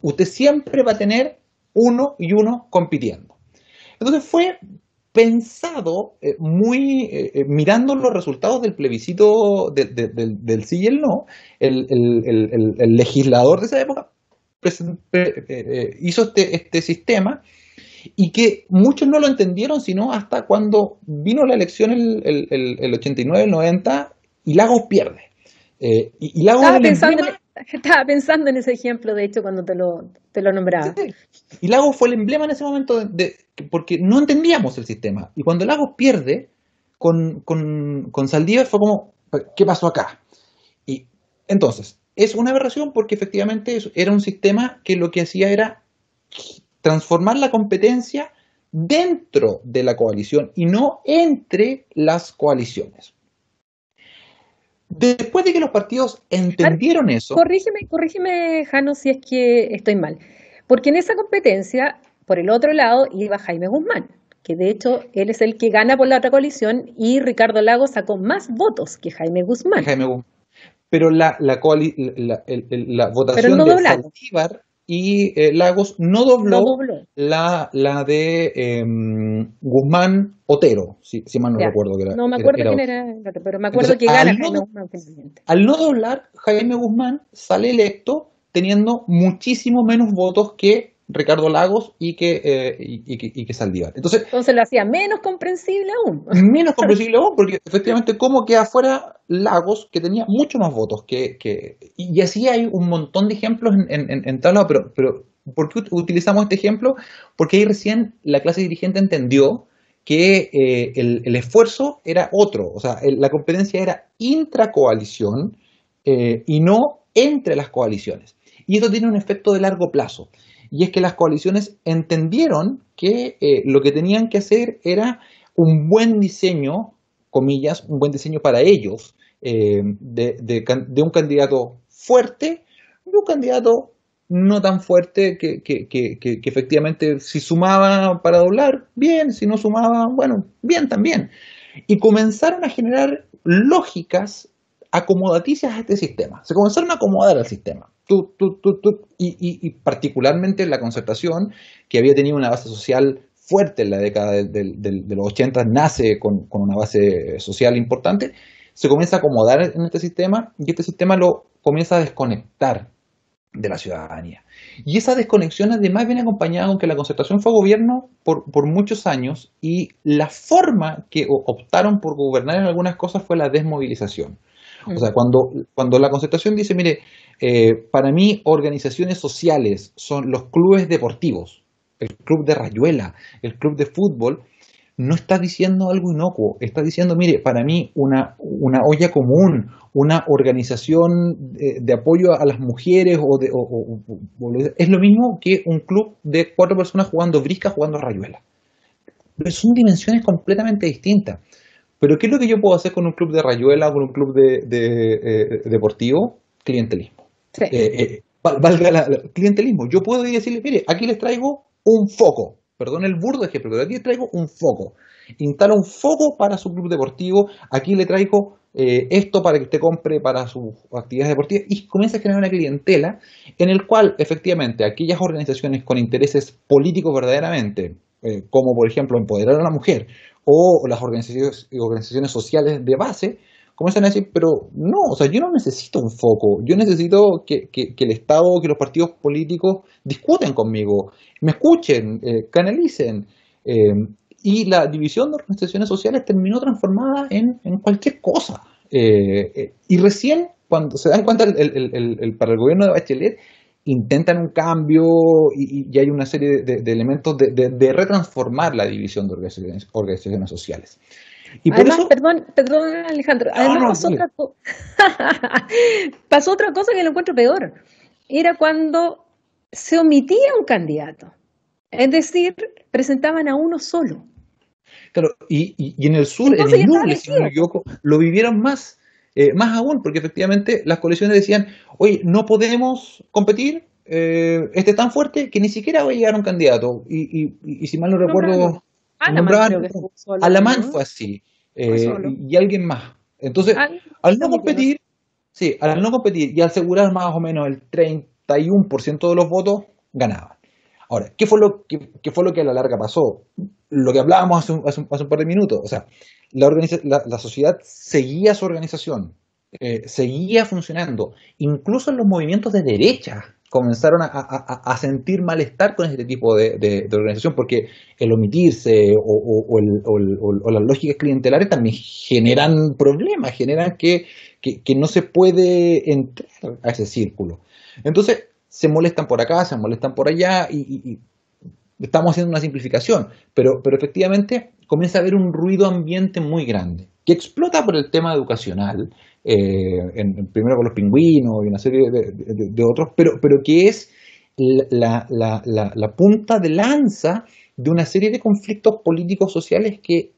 usted siempre va a tener uno y uno compitiendo. Entonces fue pensado eh, muy eh, eh, mirando los resultados del plebiscito del sí y el no, el, legislador de esa época hizo este, este, sistema y que muchos no lo entendieron sino hasta cuando vino la elección el, 89-90 y Lagos pierde. y, y Lagos Estaba Estaba pensando en ese ejemplo, de hecho, cuando te lo, te lo nombraba. Y Lagos fue el emblema en ese momento, de, porque no entendíamos el sistema. Y cuando Lagos pierde con, con, con Saldívar fue como, ¿qué pasó acá? Y entonces, es una aberración porque efectivamente era un sistema que lo que hacía era transformar la competencia dentro de la coalición y no entre las coaliciones. Después de que los partidos entendieron eso. Corrígeme, corrígeme, Jano, si es que estoy mal. Porque en esa competencia, por el otro lado, iba Jaime Guzmán, que de hecho él es el que gana por la otra coalición y Ricardo Lago sacó más votos que Jaime Guzmán. Pero la, la, la, votación de Saldívar y eh, Lagos no dobló, La, la de em, Guzmán Otero, si, mal no recuerdo que era. No me acuerdo era quién era pero me acuerdo que gana al no, Al no doblar, Jaime Guzmán sale electo teniendo muchísimo menos votos que Ricardo Lagos y que, eh, que Saldívar. Entonces, Entonces lo hacía menos comprensible aún. Menos comprensible aún, porque efectivamente, ¿cómo queda afuera Lagos, que tenía mucho más votos? que, Y así hay un montón de ejemplos en, en, pero, pero ¿por qué utilizamos este ejemplo? Porque ahí recién la clase dirigente entendió que eh, el, esfuerzo era otro, o sea, la competencia era intracoalición eh, y no entre las coaliciones. Y eso tiene un efecto de largo plazo y es que las coaliciones entendieron que eh, lo que tenían que hacer era un buen diseño, comillas, un buen diseño para ellos, eh, de, un candidato fuerte y un candidato no tan fuerte que, que, efectivamente si sumaba para doblar, bien, si no sumaba, bueno, bien también. Y comenzaron a generar lógicas acomodaticias a este sistema. Se comenzaron a acomodar al sistema y, particularmente la concertación, que había tenido una base social fuerte en la década de, los 80, nace con, una base social importante, se comienza a acomodar en este sistema y este sistema lo comienza a desconectar de la ciudadanía. Y esa desconexión además viene acompañada con que la concertación fue gobierno por muchos años y la forma que optaron por gobernar en algunas cosas fue la desmovilización. O mm. sea, cuando, cuando la concentración dice, mire, eh, para mí organizaciones sociales son los clubes deportivos, el club de rayuela, el club de fútbol, no está diciendo algo inocuo, está diciendo, mire, para mí una, olla común, una organización eh, de, apoyo a las mujeres o, es lo mismo que un club de cuatro personas jugando brisca, jugando rayuela. Pero son dimensiones completamente distintas. Pero ¿qué es lo que yo puedo hacer con un club de rayuela, con un club de, eh, deportivo? Clientelismo. Eh, eh, valga la, clientelismo. Yo puedo decirle, mire, aquí les traigo un foco. Perdón el burdo ejemplo, pero aquí les traigo un foco. Instala un foco para su club deportivo. Aquí le traigo esto para que usted compre para sus actividades deportivas. Y comienza a generar una clientela en el cual, efectivamente, aquellas organizaciones con intereses políticos verdaderamente eh, como por ejemplo empoderar a la mujer o las organizaciones, organizaciones sociales de base, comienzan a decir, pero no, o sea, yo no necesito un foco, yo necesito que, el Estado, que los partidos políticos discuten conmigo, me escuchen, eh, canalicen. Eh, y la división de organizaciones sociales terminó transformada en, cualquier cosa. y recién, cuando se dan cuenta el, para el gobierno de Bachelet, intentan un cambio y, y hay una serie de, elementos de, retransformar la división de organizaciones, sociales. Y perdón, perdón Alejandro, además pasó, otra cosa que lo encuentro peor. Era cuando se omitía un candidato. Es decir, presentaban a uno solo. Claro, y, en el sur, en el si no me equivoco, lo vivieron más eh, más aún, porque efectivamente las coaliciones decían, oye, no podemos competir, eh, este es tan fuerte que ni siquiera va a llegar un candidato. Y, si mal no recuerdo, Alamán fue así, eh, y, alguien más. Entonces, al no competir, sí, al no competir y asegurar más o menos el 31% de los votos, ganaban. Ahora, ¿qué fue, lo, qué fue lo que a la larga pasó? lo que hablábamos hace un, par de minutos, o sea, la, sociedad seguía su organización, eh, seguía funcionando, incluso en los movimientos de derecha comenzaron a, sentir malestar con este tipo de, organización, porque el omitirse o, las lógicas clientelares también generan problemas, generan que, no se puede entrar a ese círculo. Entonces, se molestan por acá, se molestan por allá y, estamos haciendo una simplificación, pero, pero efectivamente comienza a haber un ruido ambiente muy grande, que explota por el tema educacional, eh, primero por los pingüinos y una serie de, otros, pero, pero que es la, punta de lanza de una serie de conflictos políticos sociales que,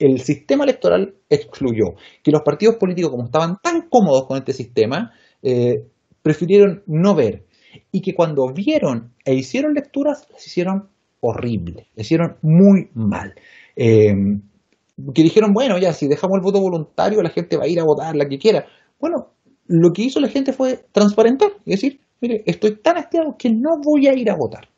el sistema electoral excluyó, que los partidos políticos, como estaban tan cómodos con este sistema, eh, prefirieron no ver, y que cuando vieron e hicieron lecturas las hicieron horrible, las hicieron muy mal. Em, que dijeron, bueno, ya si dejamos el voto voluntario, la gente va a ir a votar la que quiera. Bueno, lo que hizo la gente fue transparentar y decir, mire, estoy tan hastiado que no voy a ir a votar.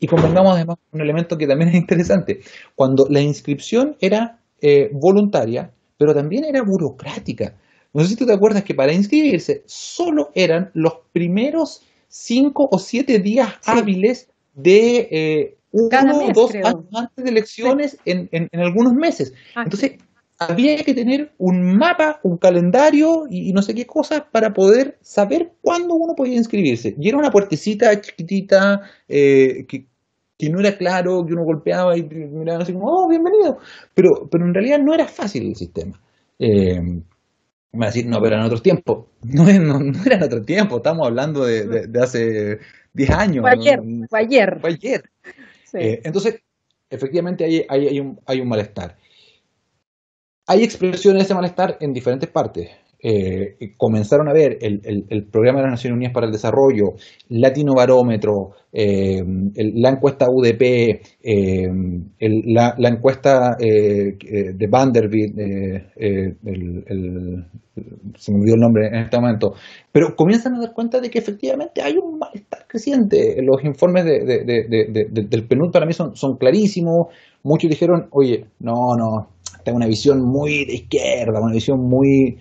Y comprendamos además un elemento que también es interesante. Cuando la inscripción era eh, voluntaria, pero también era burocrática. No sé si tú te acuerdas que para inscribirse solo eran los primeros cinco o siete días hábiles de eh, uno o dos antes de elecciones en, en, algunos meses. Ah, Entonces, había que tener un mapa, un calendario y, no sé qué cosas para poder saber cuándo uno podía inscribirse. Y era una puertecita chiquitita eh, que, no era claro, que uno golpeaba y miraba así como, oh, bienvenido. Pero, pero en realidad no era fácil el sistema. Eh, me va a decir, no, pero en otro tiempo No, no, no eran otros tiempos, estamos hablando de, de, hace 10 años. Fue ayer, ayer. Eh, entonces, efectivamente hay, hay, hay, un, hay un malestar. Hay expresiones de ese malestar en diferentes partes. Eh, comenzaron a ver el, programa de las Naciones Unidas para el Desarrollo, Latino Barómetro, eh, la encuesta UDP, eh, la, encuesta de Vanderbilt, se me olvidó el nombre en este momento, pero comienzan a dar cuenta de que efectivamente hay un malestar creciente. Los informes del PNUD para mí son, son clarísimos. Muchos dijeron, oye, no, no, tengo una visión muy de izquierda, una visión muy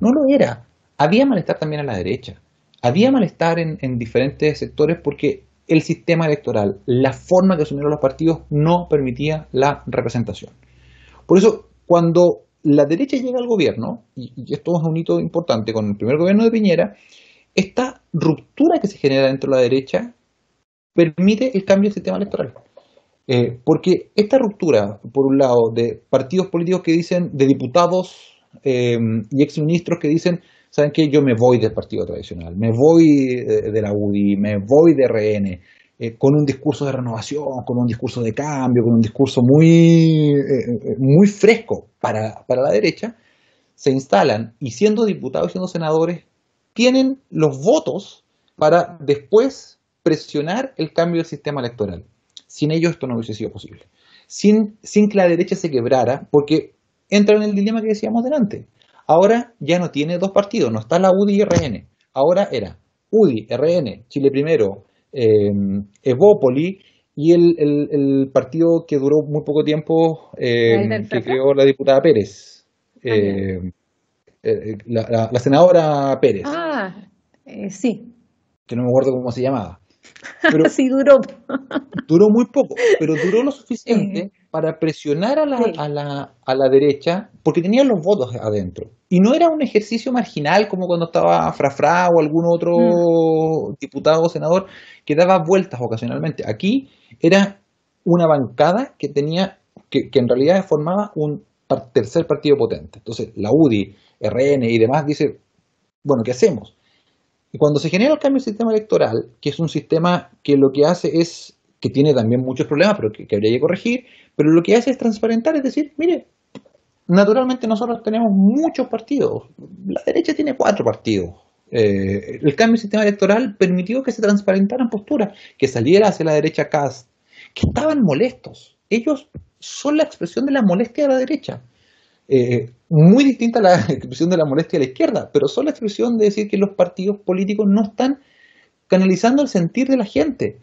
no lo era. Había malestar también a la derecha. Había malestar en, diferentes sectores porque el sistema electoral, la forma que asumieron los partidos, no permitía la representación. Por eso, cuando la derecha llega al gobierno, y, esto es un hito importante con el primer gobierno de Piñera, esta ruptura que se genera dentro de la derecha permite el cambio del sistema electoral. Eh, porque esta ruptura, por un lado, de partidos políticos que dicen, de diputados Em, y exministros que dicen, ¿saben qué? Yo me voy del partido tradicional, me voy eh, de, la UDI, me voy de RN, eh, con un discurso de renovación, con un discurso de cambio, con un discurso muy, eh, muy fresco para, la derecha, se instalan y siendo diputados y siendo senadores, tienen los votos para después presionar el cambio del sistema electoral. Sin ellos esto no hubiese sido posible. sin que la derecha se quebrara, porque entra en el dilema que decíamos delante. Ahora ya no tiene dos partidos, no está la UDI y RN. Ahora era UDI, RN, Chile Primero, eh, Evópoli y el, partido que duró muy poco tiempo eh, que creó la diputada Pérez. Ah, eh, eh, la, senadora Pérez. Ah, sí. Que no me acuerdo cómo se llamaba. Pero sí, duró. Duró muy poco, pero duró lo suficiente para presionar a la, a, la, a la, derecha, porque tenían los votos adentro. Y no era un ejercicio marginal como cuando estaba Frafra o algún otro mm. diputado o senador que daba vueltas ocasionalmente. Aquí era una bancada que tenía, que, en realidad formaba un tercer partido potente. Entonces, la UDI, RN y demás dice, bueno, ¿qué hacemos? Y cuando se genera el cambio del sistema electoral, que es un sistema que lo que hace es que tiene también muchos problemas, pero que, habría que corregir, pero lo que hace es transparentar, es decir, mire, naturalmente nosotros tenemos muchos partidos, la derecha tiene cuatro partidos. Eh, el cambio del sistema electoral permitió que se transparentaran posturas, que saliera hacia la derecha cast que estaban molestos. Ellos son la expresión de la molestia de la derecha. Eh, muy distinta a la expresión de la molestia de la izquierda, pero son la expresión de decir que los partidos políticos no están canalizando el sentir de la gente.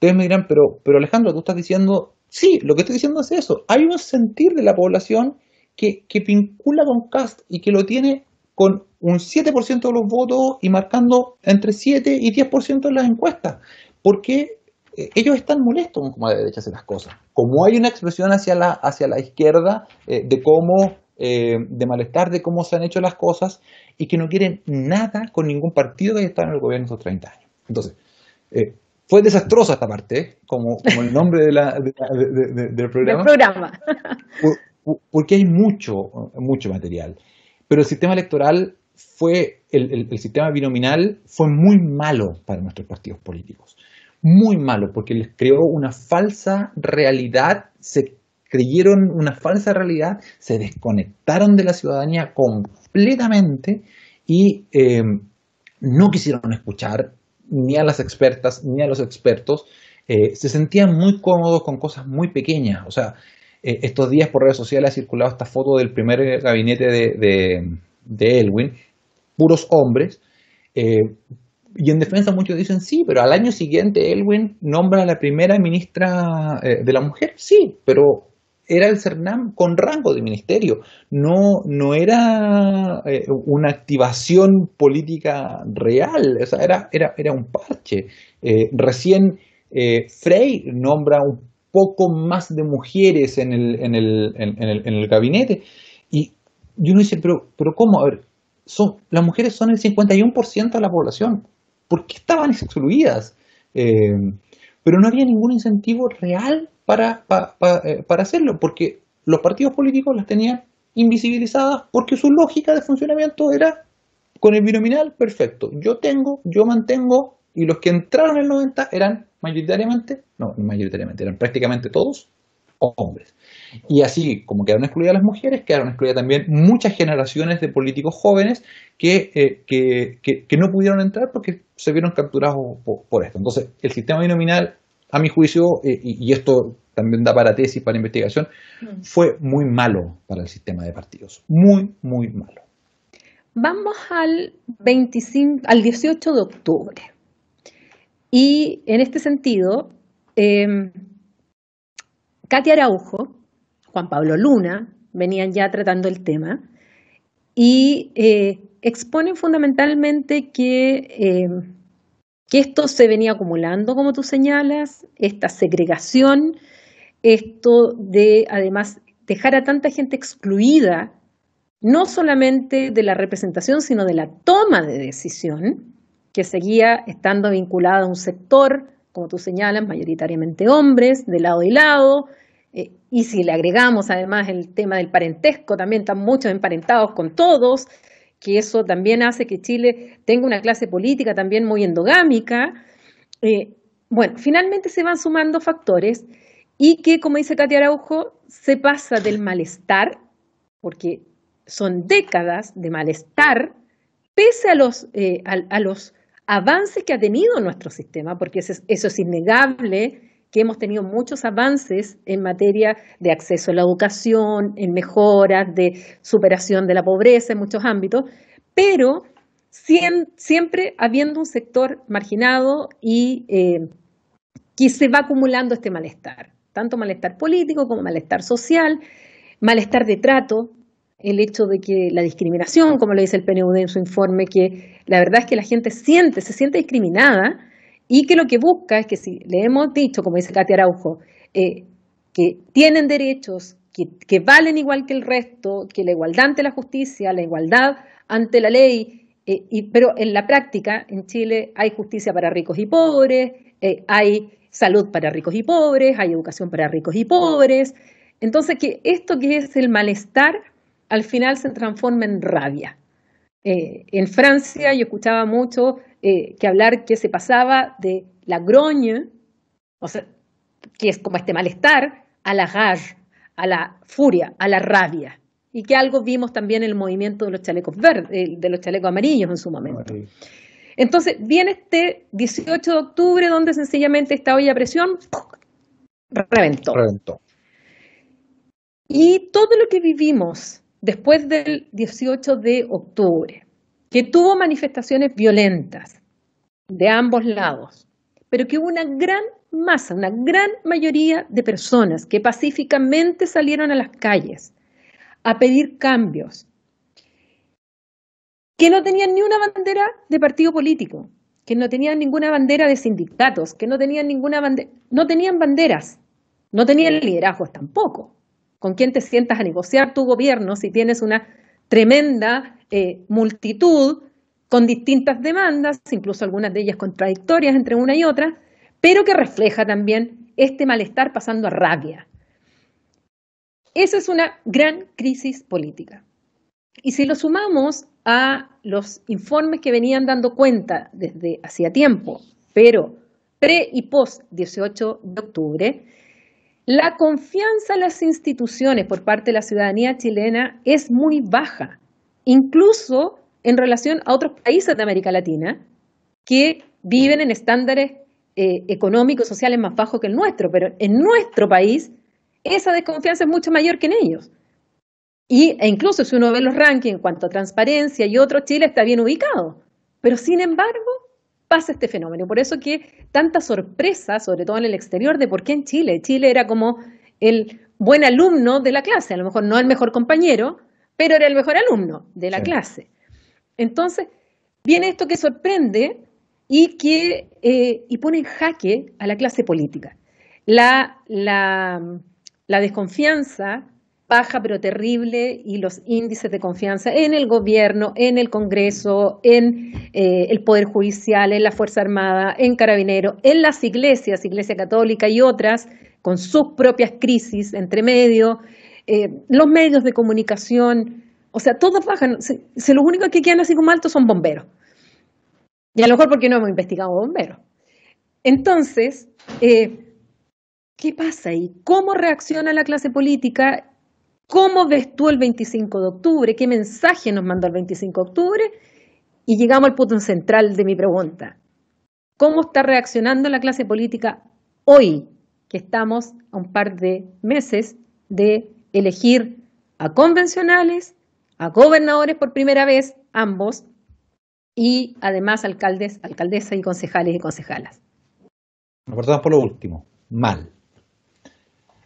Entonces me dirán, pero, pero Alejandro, tú estás diciendo, sí, lo que estoy diciendo es eso. Hay un sentir de la población que, vincula con Cast y que lo tiene con un 7% de los votos y marcando entre 7 y 10% de las encuestas. Porque eh, ellos están molestos con cómo la derecha hace las cosas. Como hay una expresión hacia la, hacia la izquierda eh, de cómo, eh, de malestar de cómo se han hecho las cosas y que no quieren nada con ningún partido que haya estado en el gobierno esos 30 años. Entonces, fue desastrosa esta parte, ¿eh? como, el nombre del programa. programa. porque hay mucho, mucho material. Pero el sistema electoral fue, el, sistema binominal fue muy malo para nuestros partidos políticos. Muy malo, porque les creó una falsa realidad, se creyeron una falsa realidad, se desconectaron de la ciudadanía completamente y eh, no quisieron escuchar ni a las expertas, ni a los expertos, eh, se sentían muy cómodos con cosas muy pequeñas. O sea, eh, estos días por redes sociales ha circulado esta foto del primer gabinete de, Elwin, puros hombres. Eh, y en defensa muchos dicen, sí, pero al año siguiente Elwin nombra a la primera ministra de la mujer. Sí, pero era el CERNAM con rango de ministerio, no, no era eh, una activación política real, o era, era, era un parche. Eh, recién eh, Frey nombra un poco más de mujeres en el, en el, en, el, en el gabinete y, uno dice, pero, pero ¿cómo? A ver, son, las mujeres son el 51% de la población, ¿por qué estaban excluidas? pero no había ningún incentivo real eh, para, hacerlo, porque los partidos políticos las tenían invisibilizadas porque su lógica de funcionamiento era con el binominal, perfecto, yo tengo, yo mantengo, y los que entraron en el 90 eran mayoritariamente, no, mayoritariamente, eran prácticamente todos hombres. Y así como quedaron excluidas las mujeres, quedaron excluidas también muchas generaciones de políticos jóvenes que, eh, no pudieron entrar porque se vieron capturados por, por, esto. Entonces, el sistema binominal a mi juicio, eh, y, esto también da para tesis, para investigación, mm. fue muy malo para el sistema de partidos. Muy, muy malo. Vamos al, 25, al 18 de octubre. Y en este sentido, em, Katia Araujo, Juan Pablo Luna, venían ya tratando el tema, y eh, exponen fundamentalmente que em, que esto se venía acumulando, como tú señalas, esta segregación, esto de además dejar a tanta gente excluida, no solamente de la representación, sino de la toma de decisión, que seguía estando vinculada a un sector, como tú señalas, mayoritariamente hombres, de lado y lado, eh, y si le agregamos además el tema del parentesco, también están muchos emparentados con todos, que eso también hace que Chile tenga una clase política también muy endogámica. Eh, bueno, finalmente se van sumando factores y que, como dice Katia Araujo, se pasa del malestar, porque son décadas de malestar, pese a los, eh, avances que ha tenido nuestro sistema, porque eso es innegable, que hemos tenido muchos avances en materia de acceso a la educación, en mejoras, de superación de la pobreza en muchos ámbitos, pero siempre habiendo un sector marginado y eh, que se va acumulando este malestar, tanto malestar político como malestar social, malestar de trato, el hecho de que la discriminación, como lo dice el PNUD en su informe, que la verdad es que la gente siente, se siente discriminada y que lo que busca es que si le hemos dicho, como dice Katia Araujo, eh, que tienen derechos, que, valen igual que el resto, que la igualdad ante la justicia, la igualdad ante la ley, eh, pero en la práctica en Chile hay justicia para ricos y pobres, eh, hay salud para ricos y pobres, hay educación para ricos y pobres. Entonces, que esto que es el malestar, al final se transforma en rabia. en Francia yo escuchaba mucho eh, que hablar que se pasaba de la groña, o sea, que es como este malestar, a la rage, a la furia, a la rabia. Y que algo vimos también en el movimiento de los chalecos verdes, eh, de los chalecos amarillos en su momento. Entonces, viene este 18 de octubre donde sencillamente esta olla a presión Reventó. Y todo lo que vivimos después del 18 de octubre, que tuvo manifestaciones violentas de ambos lados, pero que hubo una gran masa, una gran mayoría de personas que pacíficamente salieron a las calles a pedir cambios, que no tenían ni una bandera de partido político, que no tenían ninguna bandera de sindicatos, que no tenían ninguna bandera, no tenían banderas, no tenían liderazgos tampoco. ¿Con quién te sientas a negociar tu gobierno si tienes una tremenda eh, multitud con distintas demandas, incluso algunas de ellas contradictorias entre una y otra, pero que refleja también este malestar pasando a rabia. Esa es una gran crisis política. Y si lo sumamos a los informes que venían dando cuenta desde hacía tiempo, pero pre y post 18 de octubre, la confianza en las instituciones por parte de la ciudadanía chilena es muy baja, incluso en relación a otros países de América Latina que viven en estándares eh, económicos y sociales más bajos que el nuestro, pero en nuestro país esa desconfianza es mucho mayor que en ellos. Y, e incluso si uno ve los rankings en cuanto a transparencia y otro, Chile está bien ubicado. Pero sin embargo, pasa este fenómeno. Por eso que tanta sorpresa, sobre todo en el exterior, de por qué en Chile. Chile era como el buen alumno de la clase, a lo mejor no el mejor compañero, pero era el mejor alumno de la clase. Entonces, viene esto que sorprende y que eh, y pone en jaque a la clase política. La, la, la desconfianza baja pero terrible y los índices de confianza en el gobierno, en el Congreso, en eh, el Poder Judicial, en la Fuerza Armada, en Carabinero, en las iglesias, Iglesia Católica y otras, con sus propias crisis entre medio, eh, los medios de comunicación, o sea, todos bajan. Se, los únicos que quedan así como altos son bomberos. Y a lo mejor porque no hemos investigado bomberos. Entonces, eh, ¿qué pasa ahí? ¿Cómo reacciona la clase política ¿Cómo ves tú el 25 de octubre? ¿Qué mensaje nos mandó el 25 de octubre? Y llegamos al punto central de mi pregunta. ¿Cómo está reaccionando la clase política hoy que estamos a un par de meses de elegir a convencionales, a gobernadores por primera vez, ambos, y además alcaldes, alcaldesas y concejales y concejalas. Nos por lo último, mal.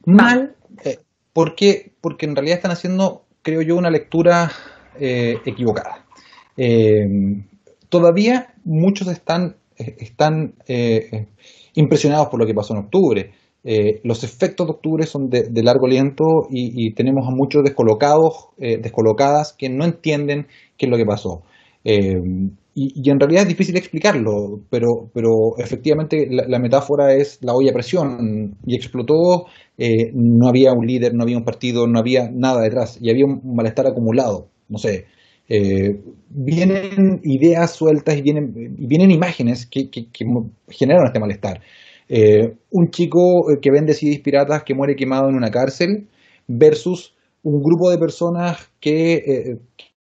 Mal. Eh, porque, porque en realidad están haciendo, creo yo, una lectura eh, equivocada. Eh, todavía muchos están, eh, están impresionados por lo que pasó en octubre. los efectos de octubre son de, largo aliento y, y, tenemos a muchos descolocados, descolocadas que no entienden qué es lo que pasó. Y, en realidad es difícil explicarlo, pero, pero efectivamente la, metáfora es la olla a presión y explotó, eh, no había un líder, no había un partido, no había nada detrás y había un malestar acumulado, no sé. Eh, vienen ideas sueltas y vienen, vienen imágenes que, generan este malestar. Eh, un chico que vende CDs piratas que muere quemado en una cárcel versus un grupo de personas que,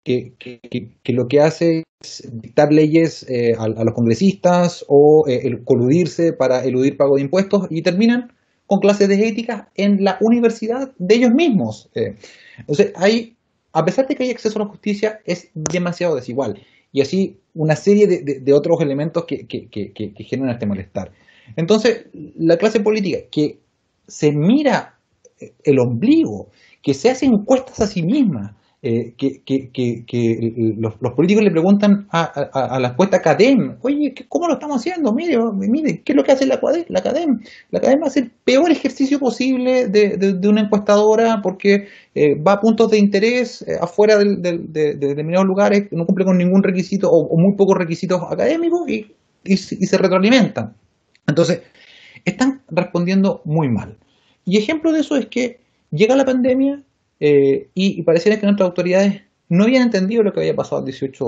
que, lo que hace es dictar leyes eh, a, los congresistas o eh, el coludirse para eludir pago de impuestos y terminan con clases de ética en la universidad de ellos mismos. Eh. Entonces, hay, a pesar de que hay acceso a la justicia, es demasiado desigual. Y así una serie de, otros elementos que, que generan este malestar. Entonces, la clase política que se mira el ombligo, que se hace encuestas a sí misma, eh, que, los, políticos le preguntan a, la encuesta CADEM, oye, ¿cómo lo estamos haciendo? Mire, mire, ¿qué es lo que hace la, la CADEM? La CADEM hace el peor ejercicio posible de, una encuestadora porque eh, va a puntos de interés eh, afuera de, determinados lugares, no cumple con ningún requisito o, muy pocos requisitos académicos y, y se retroalimentan. Entonces, están respondiendo muy mal. Y ejemplo de eso es que llega la pandemia, eh, y, pareciera que nuestras autoridades no habían entendido lo que había pasado el 18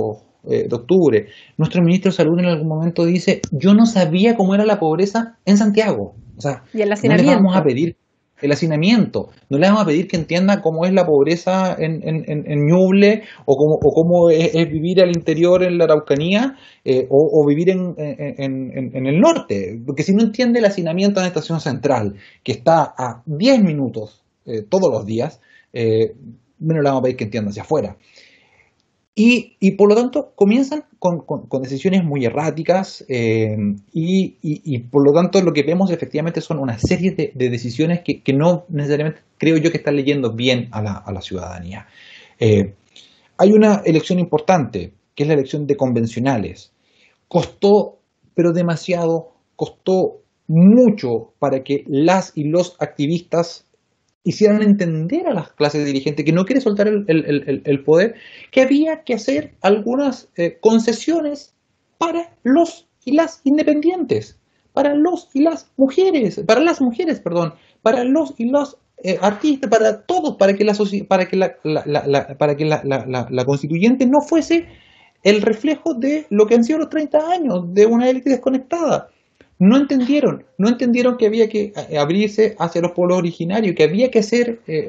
eh, de octubre. Nuestro ministro de Salud en algún momento dice, yo no sabía cómo era la pobreza en Santiago. O sea, y No le vamos a pedir el hacinamiento. No le vamos a pedir que entienda cómo es la pobreza en, en, Ñuble o cómo, es, vivir al interior en la Araucanía eh, o, vivir en, en, el norte. Porque si no entiende el hacinamiento en la estación central, que está a 10 minutos todos los días, menos eh, la vamos a pedir que entienda hacia afuera. Y, por lo tanto comienzan con, decisiones muy erráticas eh, y, por lo tanto lo que vemos efectivamente son una serie de, decisiones que, no necesariamente creo yo que están leyendo bien a la, ciudadanía. Eh, hay una elección importante, que es la elección de convencionales. Costó, pero demasiado, costó mucho para que las y los activistas hicieran entender a las clases dirigentes que no quiere soltar el, poder, que había que hacer algunas eh, concesiones para los y las independientes, para los y las mujeres, para las mujeres, perdón, para los y los eh, artistas, para todos, para que la, para que para que la, la, constituyente no fuese el reflejo de lo que han sido los 30 años de una élite desconectada no entendieron, no entendieron que había que eh, abrirse hacia los pueblos originarios, que había que hacer, eh,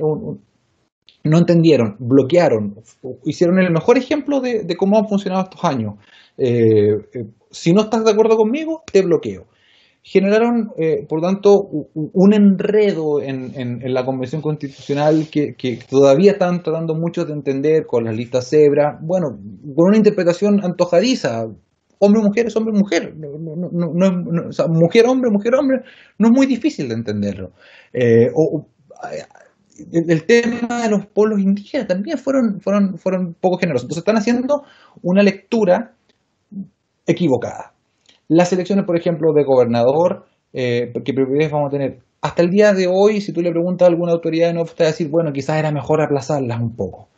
no entendieron, bloquearon, hicieron el mejor ejemplo de, cómo han funcionado estos años. Eh, si no estás de acuerdo conmigo, te bloqueo. Generaron, por tanto, un, enredo en, la Convención Constitucional que, todavía están tratando muchos de entender con las listas cebra, bueno, con una interpretación antojadiza, hombre mujer es hombre mujer o sea, mujer hombre mujer hombre no es muy difícil de entenderlo eh, eh, el, tema de los pueblos indígenas también fueron fueron fueron poco generosos entonces están haciendo una lectura equivocada las elecciones por ejemplo de gobernador eh, prioridades vamos a tener hasta el día de hoy si tú le preguntas a alguna autoridad no te va a decir bueno quizás era mejor aplazarlas un poco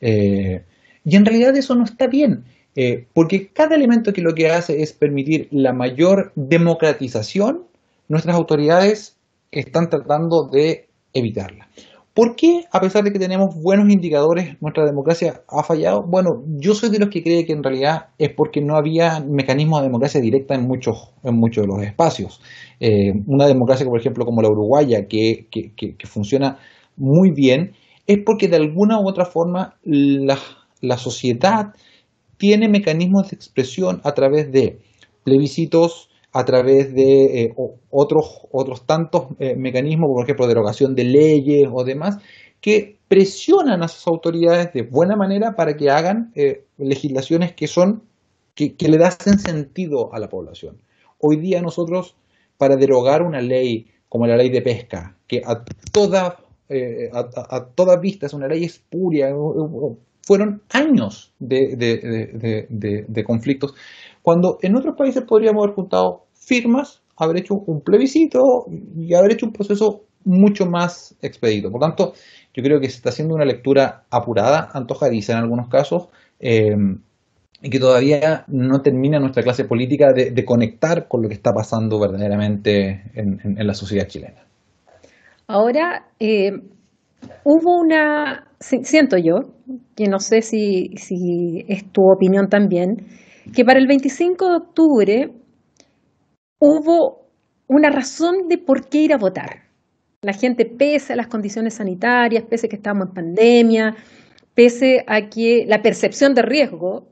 eh, y en realidad eso no está bien. Eh, porque cada elemento que lo que hace es permitir la mayor democratización, nuestras autoridades están tratando de evitarla. ¿Por qué, a pesar de que tenemos buenos indicadores, nuestra democracia ha fallado? Bueno, yo soy de los que cree que en realidad es porque no había mecanismos de democracia directa en muchos, en muchos de los espacios. Eh, una democracia, por ejemplo, como la uruguaya, que, que, que, funciona muy bien, es porque de alguna u otra forma la, la sociedad tiene mecanismos de expresión a través de plebiscitos, a través de eh, otros, otros tantos eh, mecanismos, por ejemplo, derogación de leyes o demás, que presionan a sus autoridades de buena manera para que hagan eh, legislaciones que son que, le hacen sentido a la población. Hoy día nosotros, para derogar una ley como la ley de pesca, que a toda, a toda vista es una ley espuria, fueron años de, conflictos, cuando en otros países podríamos haber juntado firmas, haber hecho un plebiscito y haber hecho un proceso mucho más expedito. Por tanto, yo creo que se está haciendo una lectura apurada, antojadiza en algunos casos, em, y que todavía no termina nuestra clase política de, conectar con lo que está pasando verdaderamente en, la sociedad chilena. Ahora, eh, hubo una, siento yo, que no sé si, es tu opinión también, que para el 25 de octubre hubo una razón de por qué ir a votar. La gente, pese a las condiciones sanitarias, pese a que estábamos en pandemia, pese a que la percepción de riesgo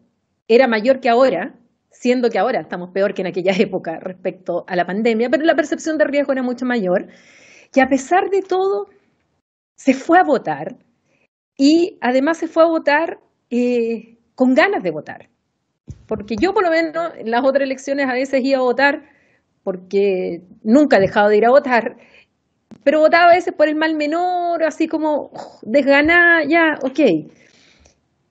era mayor que ahora, siendo que ahora estamos peor que en aquella época respecto a la pandemia, pero la percepción de riesgo era mucho mayor, que a pesar de todo se fue a votar y además se fue a votar eh, con ganas de votar. Porque yo por lo menos en las otras elecciones a veces iba a votar porque nunca he dejado de ir a votar, pero votaba a veces por el mal menor, así como desganada, ya, ok.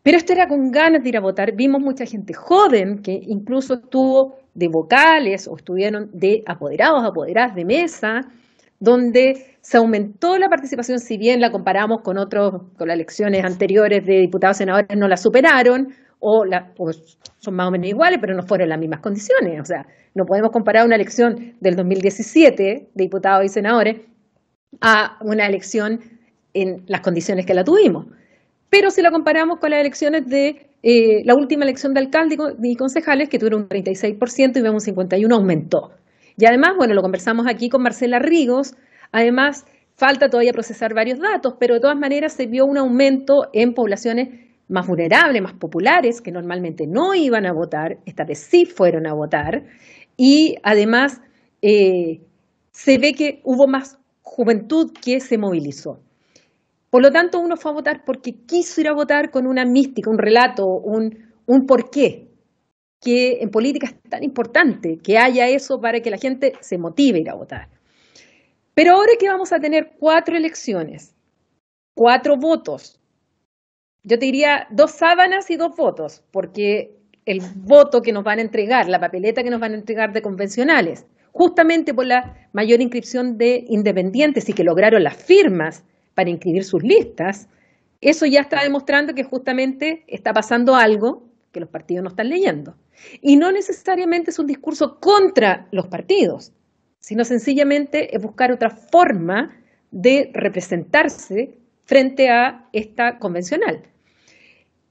Pero esto era con ganas de ir a votar. Vimos mucha gente joven que incluso estuvo de vocales o estuvieron de apoderados, apoderadas de mesa, donde se aumentó la participación, si bien la comparamos con otros, con las elecciones anteriores de diputados y senadores, no la superaron, o, son más o menos iguales, pero no fueron las mismas condiciones. O sea, no podemos comparar una elección del 2017 de diputados y senadores a una elección en las condiciones que la tuvimos. Pero si la comparamos con las elecciones de eh, la última elección de alcalde y concejales, que tuvieron un 36% y vemos un 51%, aumentó. Y además, bueno, lo conversamos aquí con Marcela Rigos, además falta todavía procesar varios datos, pero de todas maneras se vio un aumento en poblaciones más vulnerables, más populares, que normalmente no iban a votar, esta vez sí fueron a votar, y además eh, se ve que hubo más juventud que se movilizó. Por lo tanto, uno fue a votar porque quiso ir a votar con una mística, un relato, un, un porqué, que en política es tan importante que haya eso para que la gente se motive a ir a votar. Pero ahora que vamos a tener cuatro elecciones, cuatro votos, yo te diría dos sábanas y dos votos, porque el voto que nos van a entregar, la papeleta que nos van a entregar de convencionales, justamente por la mayor inscripción de independientes y que lograron las firmas para inscribir sus listas, eso ya está demostrando que justamente está pasando algo que los partidos no están leyendo. Y no necesariamente es un discurso contra los partidos, sino sencillamente es buscar otra forma de representarse frente a esta convencional.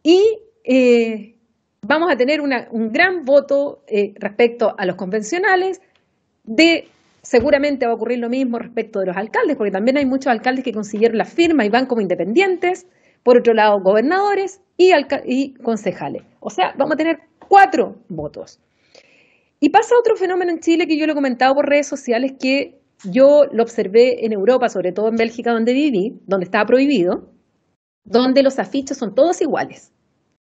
Y eh, vamos a tener un gran voto eh, respecto a los convencionales, de seguramente va a ocurrir lo mismo respecto de los alcaldes, porque también hay muchos alcaldes que consiguieron la firma y van como independientes, por otro lado, gobernadores y, y concejales. O sea, vamos a tener cuatro votos. Y pasa otro fenómeno en Chile que yo lo he comentado por redes sociales que yo lo observé en Europa, sobre todo en Bélgica donde viví, donde estaba prohibido, donde los afiches son todos iguales.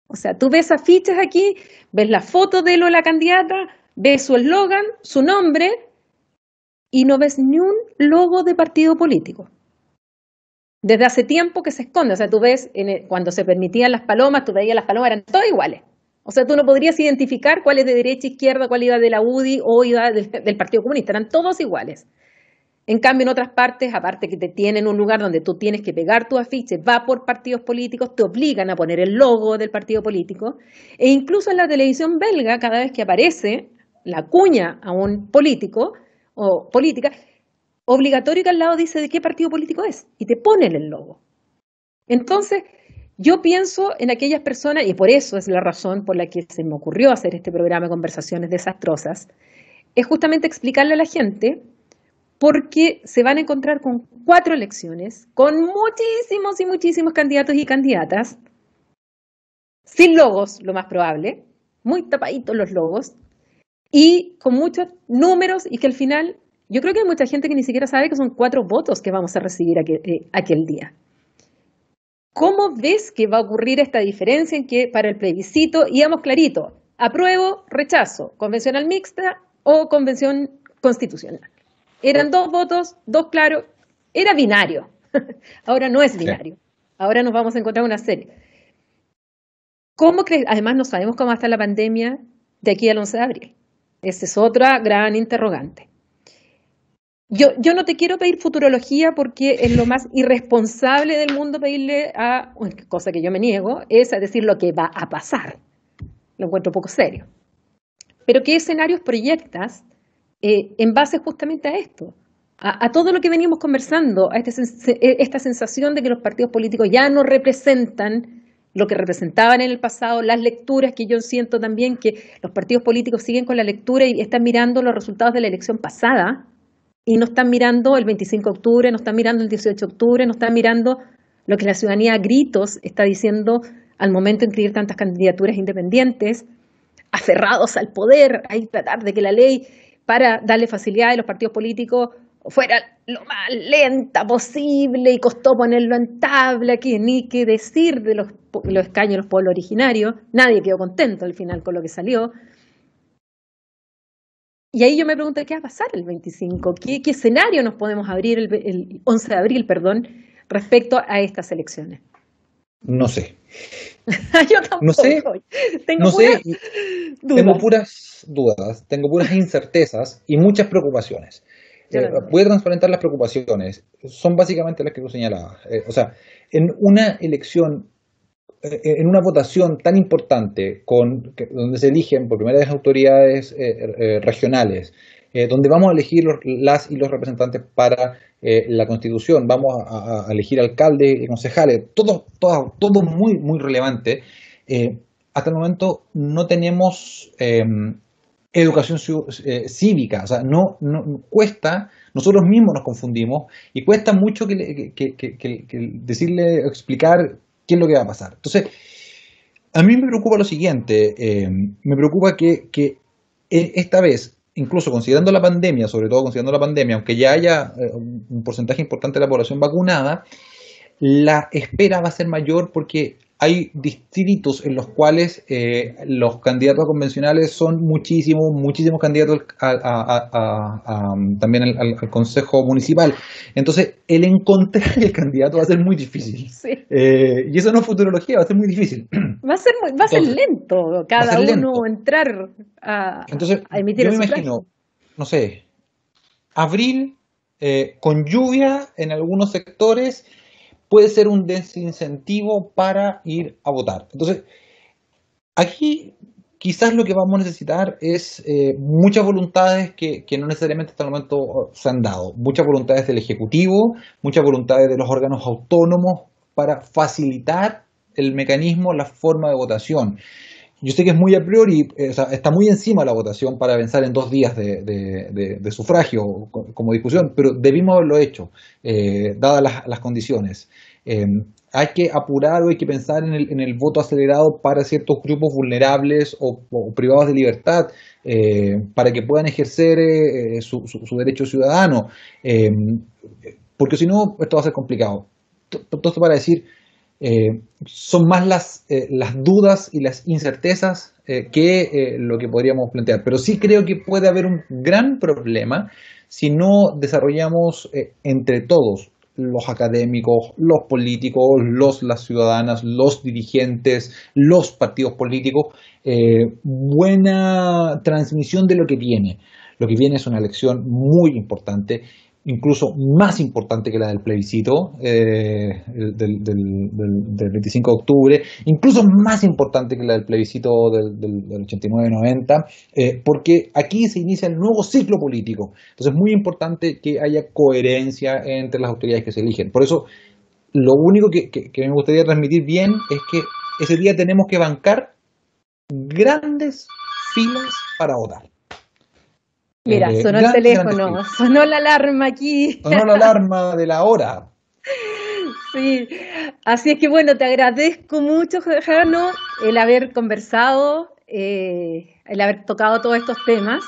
O sea, tú ves afiches aquí, ves la foto de lo, la candidata, ves su eslogan, su nombre, y no ves ni un logo de partido político. Desde hace tiempo que se esconde, o sea, tú ves cuando se permitían las palomas, tú veías las palomas, eran todas iguales. O sea, tú no podrías identificar cuál es de derecha, izquierda, cuál iba de la UDI o iba del, Partido Comunista. Eran todos iguales. En cambio, en otras partes, aparte que te tienen un lugar donde tú tienes que pegar tu afiche, va por partidos políticos, te obligan a poner el logo del partido político, e incluso en la televisión belga, cada vez que aparece la cuña a un político o política, obligatorio que al lado dice de qué partido político es, y te ponen el logo. Entonces, yo pienso en aquellas personas, y por eso es la razón por la que se me ocurrió hacer este programa de conversaciones desastrosas, es justamente explicarle a la gente porque se van a encontrar con cuatro elecciones, con muchísimos y muchísimos candidatos y candidatas, sin logos, lo más probable, muy tapaditos los logos, y con muchos números y que al final yo creo que hay mucha gente que ni siquiera sabe que son cuatro votos que vamos a recibir eh, aquel día. ¿Cómo ves que va a ocurrir esta diferencia en que para el plebiscito íbamos clarito, apruebo, rechazo, convencional mixta o convención constitucional? Eran dos votos, dos claros, era binario. Ahora no es binario. Ahora nos vamos a encontrar una serie. ¿Cómo crees? Además, no sabemos cómo va a estar la pandemia de aquí al 11 de abril. Esa es otra gran interrogante. Yo, no te quiero pedir futurología porque es lo más irresponsable del mundo pedirle a, cosa que yo me niego, es a decir lo que va a pasar. Lo encuentro poco serio. Pero ¿qué escenarios proyectas eh, en base justamente a esto? A, todo lo que venimos conversando, a este e, esta sensación de que los partidos políticos ya no representan lo que representaban en el pasado, las lecturas que yo siento también que los partidos políticos siguen con la lectura y están mirando los resultados de la elección pasada y no están mirando el 25 de octubre, no están mirando el 18 de octubre, no están mirando lo que la ciudadanía a gritos está diciendo al momento de incluir tantas candidaturas independientes, aferrados al poder, hay tratar de que la ley para darle facilidad a los partidos políticos fuera lo más lenta posible y costó ponerlo en tabla, que ni qué decir de los, los escaños de los pueblos originarios, nadie quedó contento al final con lo que salió, y ahí yo me pregunté, ¿qué va a pasar el 25? ¿Qué, escenario nos podemos abrir el, 11 de abril, perdón, respecto a estas elecciones? No sé. yo tampoco. No sé. Tengo, puras Dudas. tengo puras dudas, tengo puras incertezas y muchas preocupaciones. Eh, voy a transparentar las preocupaciones. Son básicamente las que tú señalabas. Eh, o sea, en una elección eh, en una votación tan importante, con, donde se eligen por primera vez autoridades eh, eh, regionales, donde vamos a elegir las y los representantes para la constitución, vamos a, elegir alcaldes y concejales, todo, todo, todo muy, muy relevante. hasta el momento no tenemos em, educación cívica, o sea, no, no, cuesta, nosotros mismos nos confundimos y cuesta mucho que, que decirle, explicar ¿Qué es lo que va a pasar? Entonces, a mí me preocupa lo siguiente, eh, me preocupa que, que, e, esta vez, incluso considerando la pandemia, sobre todo considerando la pandemia, aunque ya haya eh, un porcentaje importante de la población vacunada, la espera va a ser mayor porque hay distritos en los cuales eh, los candidatos convencionales son muchísimos, muchísimos candidatos um, también al, Consejo Municipal. Entonces, el encontrar el candidato va a ser muy difícil. Eh, y eso no es futurología, va a ser muy difícil. Va a ser, va a ser lento cada uno entrar a, Entonces, yo me imagino, no sé, abril eh, con lluvia en algunos sectores puede ser un desincentivo para ir a votar. Entonces, aquí quizás lo que vamos a necesitar es eh, muchas voluntades que, que, no necesariamente hasta el momento se han dado. Muchas voluntades del Ejecutivo, muchas voluntades de los órganos autónomos para facilitar el mecanismo, la forma de votación yo sé que es muy a priori, eh, está muy encima la votación para pensar en dos días de, sufragio como discusión, pero debimos haberlo hecho, eh, dadas las, condiciones. Em, hay que apurar o hay que pensar en el, voto acelerado para ciertos grupos vulnerables o, privados de libertad, eh, para que puedan ejercer su, su, derecho ciudadano, em, porque si no, esto va a ser complicado. Todo esto para decir, eh, son más las, eh, las dudas y las incertezas eh, que lo que podríamos plantear. Pero sí creo que puede haber un gran problema si no desarrollamos entre todos, los académicos, los políticos, los, las ciudadanas, los dirigentes, los partidos políticos, buena transmisión de lo que viene. Lo que viene es una elección muy importante incluso más importante que la del plebiscito eh, del, 25 de octubre, incluso más importante que la del plebiscito del, 89-90, eh, porque aquí se inicia el nuevo ciclo político. Entonces es muy importante que haya coherencia entre las autoridades que se eligen. Por eso, lo único que, me gustaría transmitir bien es que ese día tenemos que bancar grandes filas para votar. Mira, eh, sonó el teléfono, sonó la alarma aquí. Sonó la alarma de la hora. Sí, así es que bueno, te agradezco mucho, Jano, el haber conversado, eh, el haber tocado todos estos temas.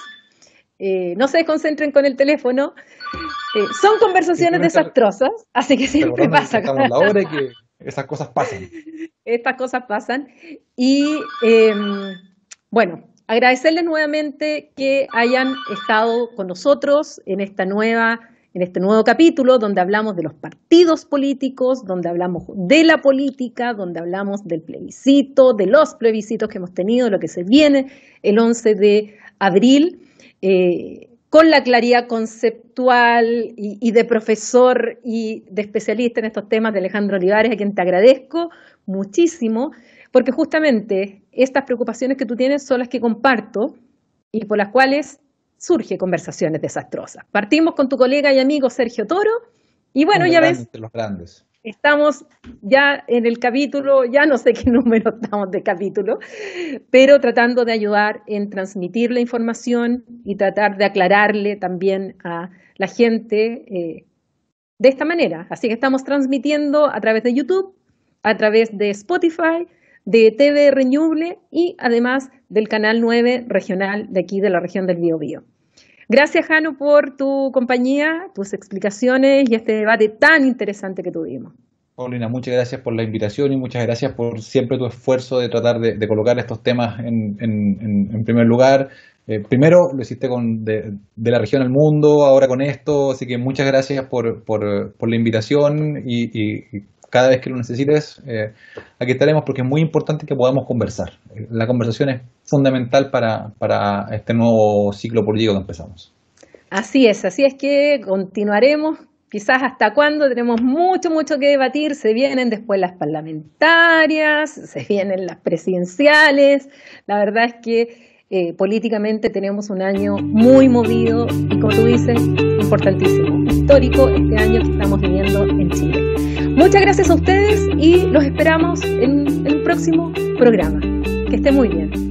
Eh, no se desconcentren con el teléfono. son conversaciones desastrosas, así que siempre pasa. Que la hora y que esas cosas pasan. Estas cosas pasan. Y em, bueno, agradecerles nuevamente que hayan estado con nosotros en esta nueva en este nuevo capítulo donde hablamos de los partidos políticos, donde hablamos de la política, donde hablamos del plebiscito, de los plebiscitos que hemos tenido, lo que se viene el 11 de abril, eh, con la claridad conceptual y, de profesor y de especialista en estos temas de Alejandro Olivares, a quien te agradezco muchísimo porque justamente estas preocupaciones que tú tienes son las que comparto y por las cuales surge conversaciones desastrosas. Partimos con tu colega y amigo Sergio Toro y bueno, ya ves, los grandes. estamos ya en el capítulo, ya no sé qué número estamos de capítulo, pero tratando de ayudar en transmitir la información y tratar de aclararle también a la gente eh, de esta manera. Así que estamos transmitiendo a través de YouTube, a través de Spotify, de TV Reñuble y además del Canal 9 regional de aquí de la región del Biobío. Gracias, Jano, por tu compañía, tus explicaciones y este debate tan interesante que tuvimos. Paulina, muchas gracias por la invitación y muchas gracias por siempre tu esfuerzo de tratar de, colocar estos temas en, primer lugar. Eh, primero lo hiciste con, de, la región al mundo, ahora con esto, así que muchas gracias por, la invitación y, y, cada vez que lo necesites, eh, aquí estaremos porque es muy importante que podamos conversar. La conversación es fundamental para, este nuevo ciclo político que empezamos. Así es, así es que continuaremos quizás hasta cuándo tenemos mucho, mucho que debatir. Se vienen después las parlamentarias, se vienen las presidenciales. La verdad es que eh, políticamente tenemos un año muy movido y, como tú dices, importantísimo, histórico este año que estamos viviendo en Chile. Muchas gracias a ustedes y los esperamos en el próximo programa. Que esté muy bien.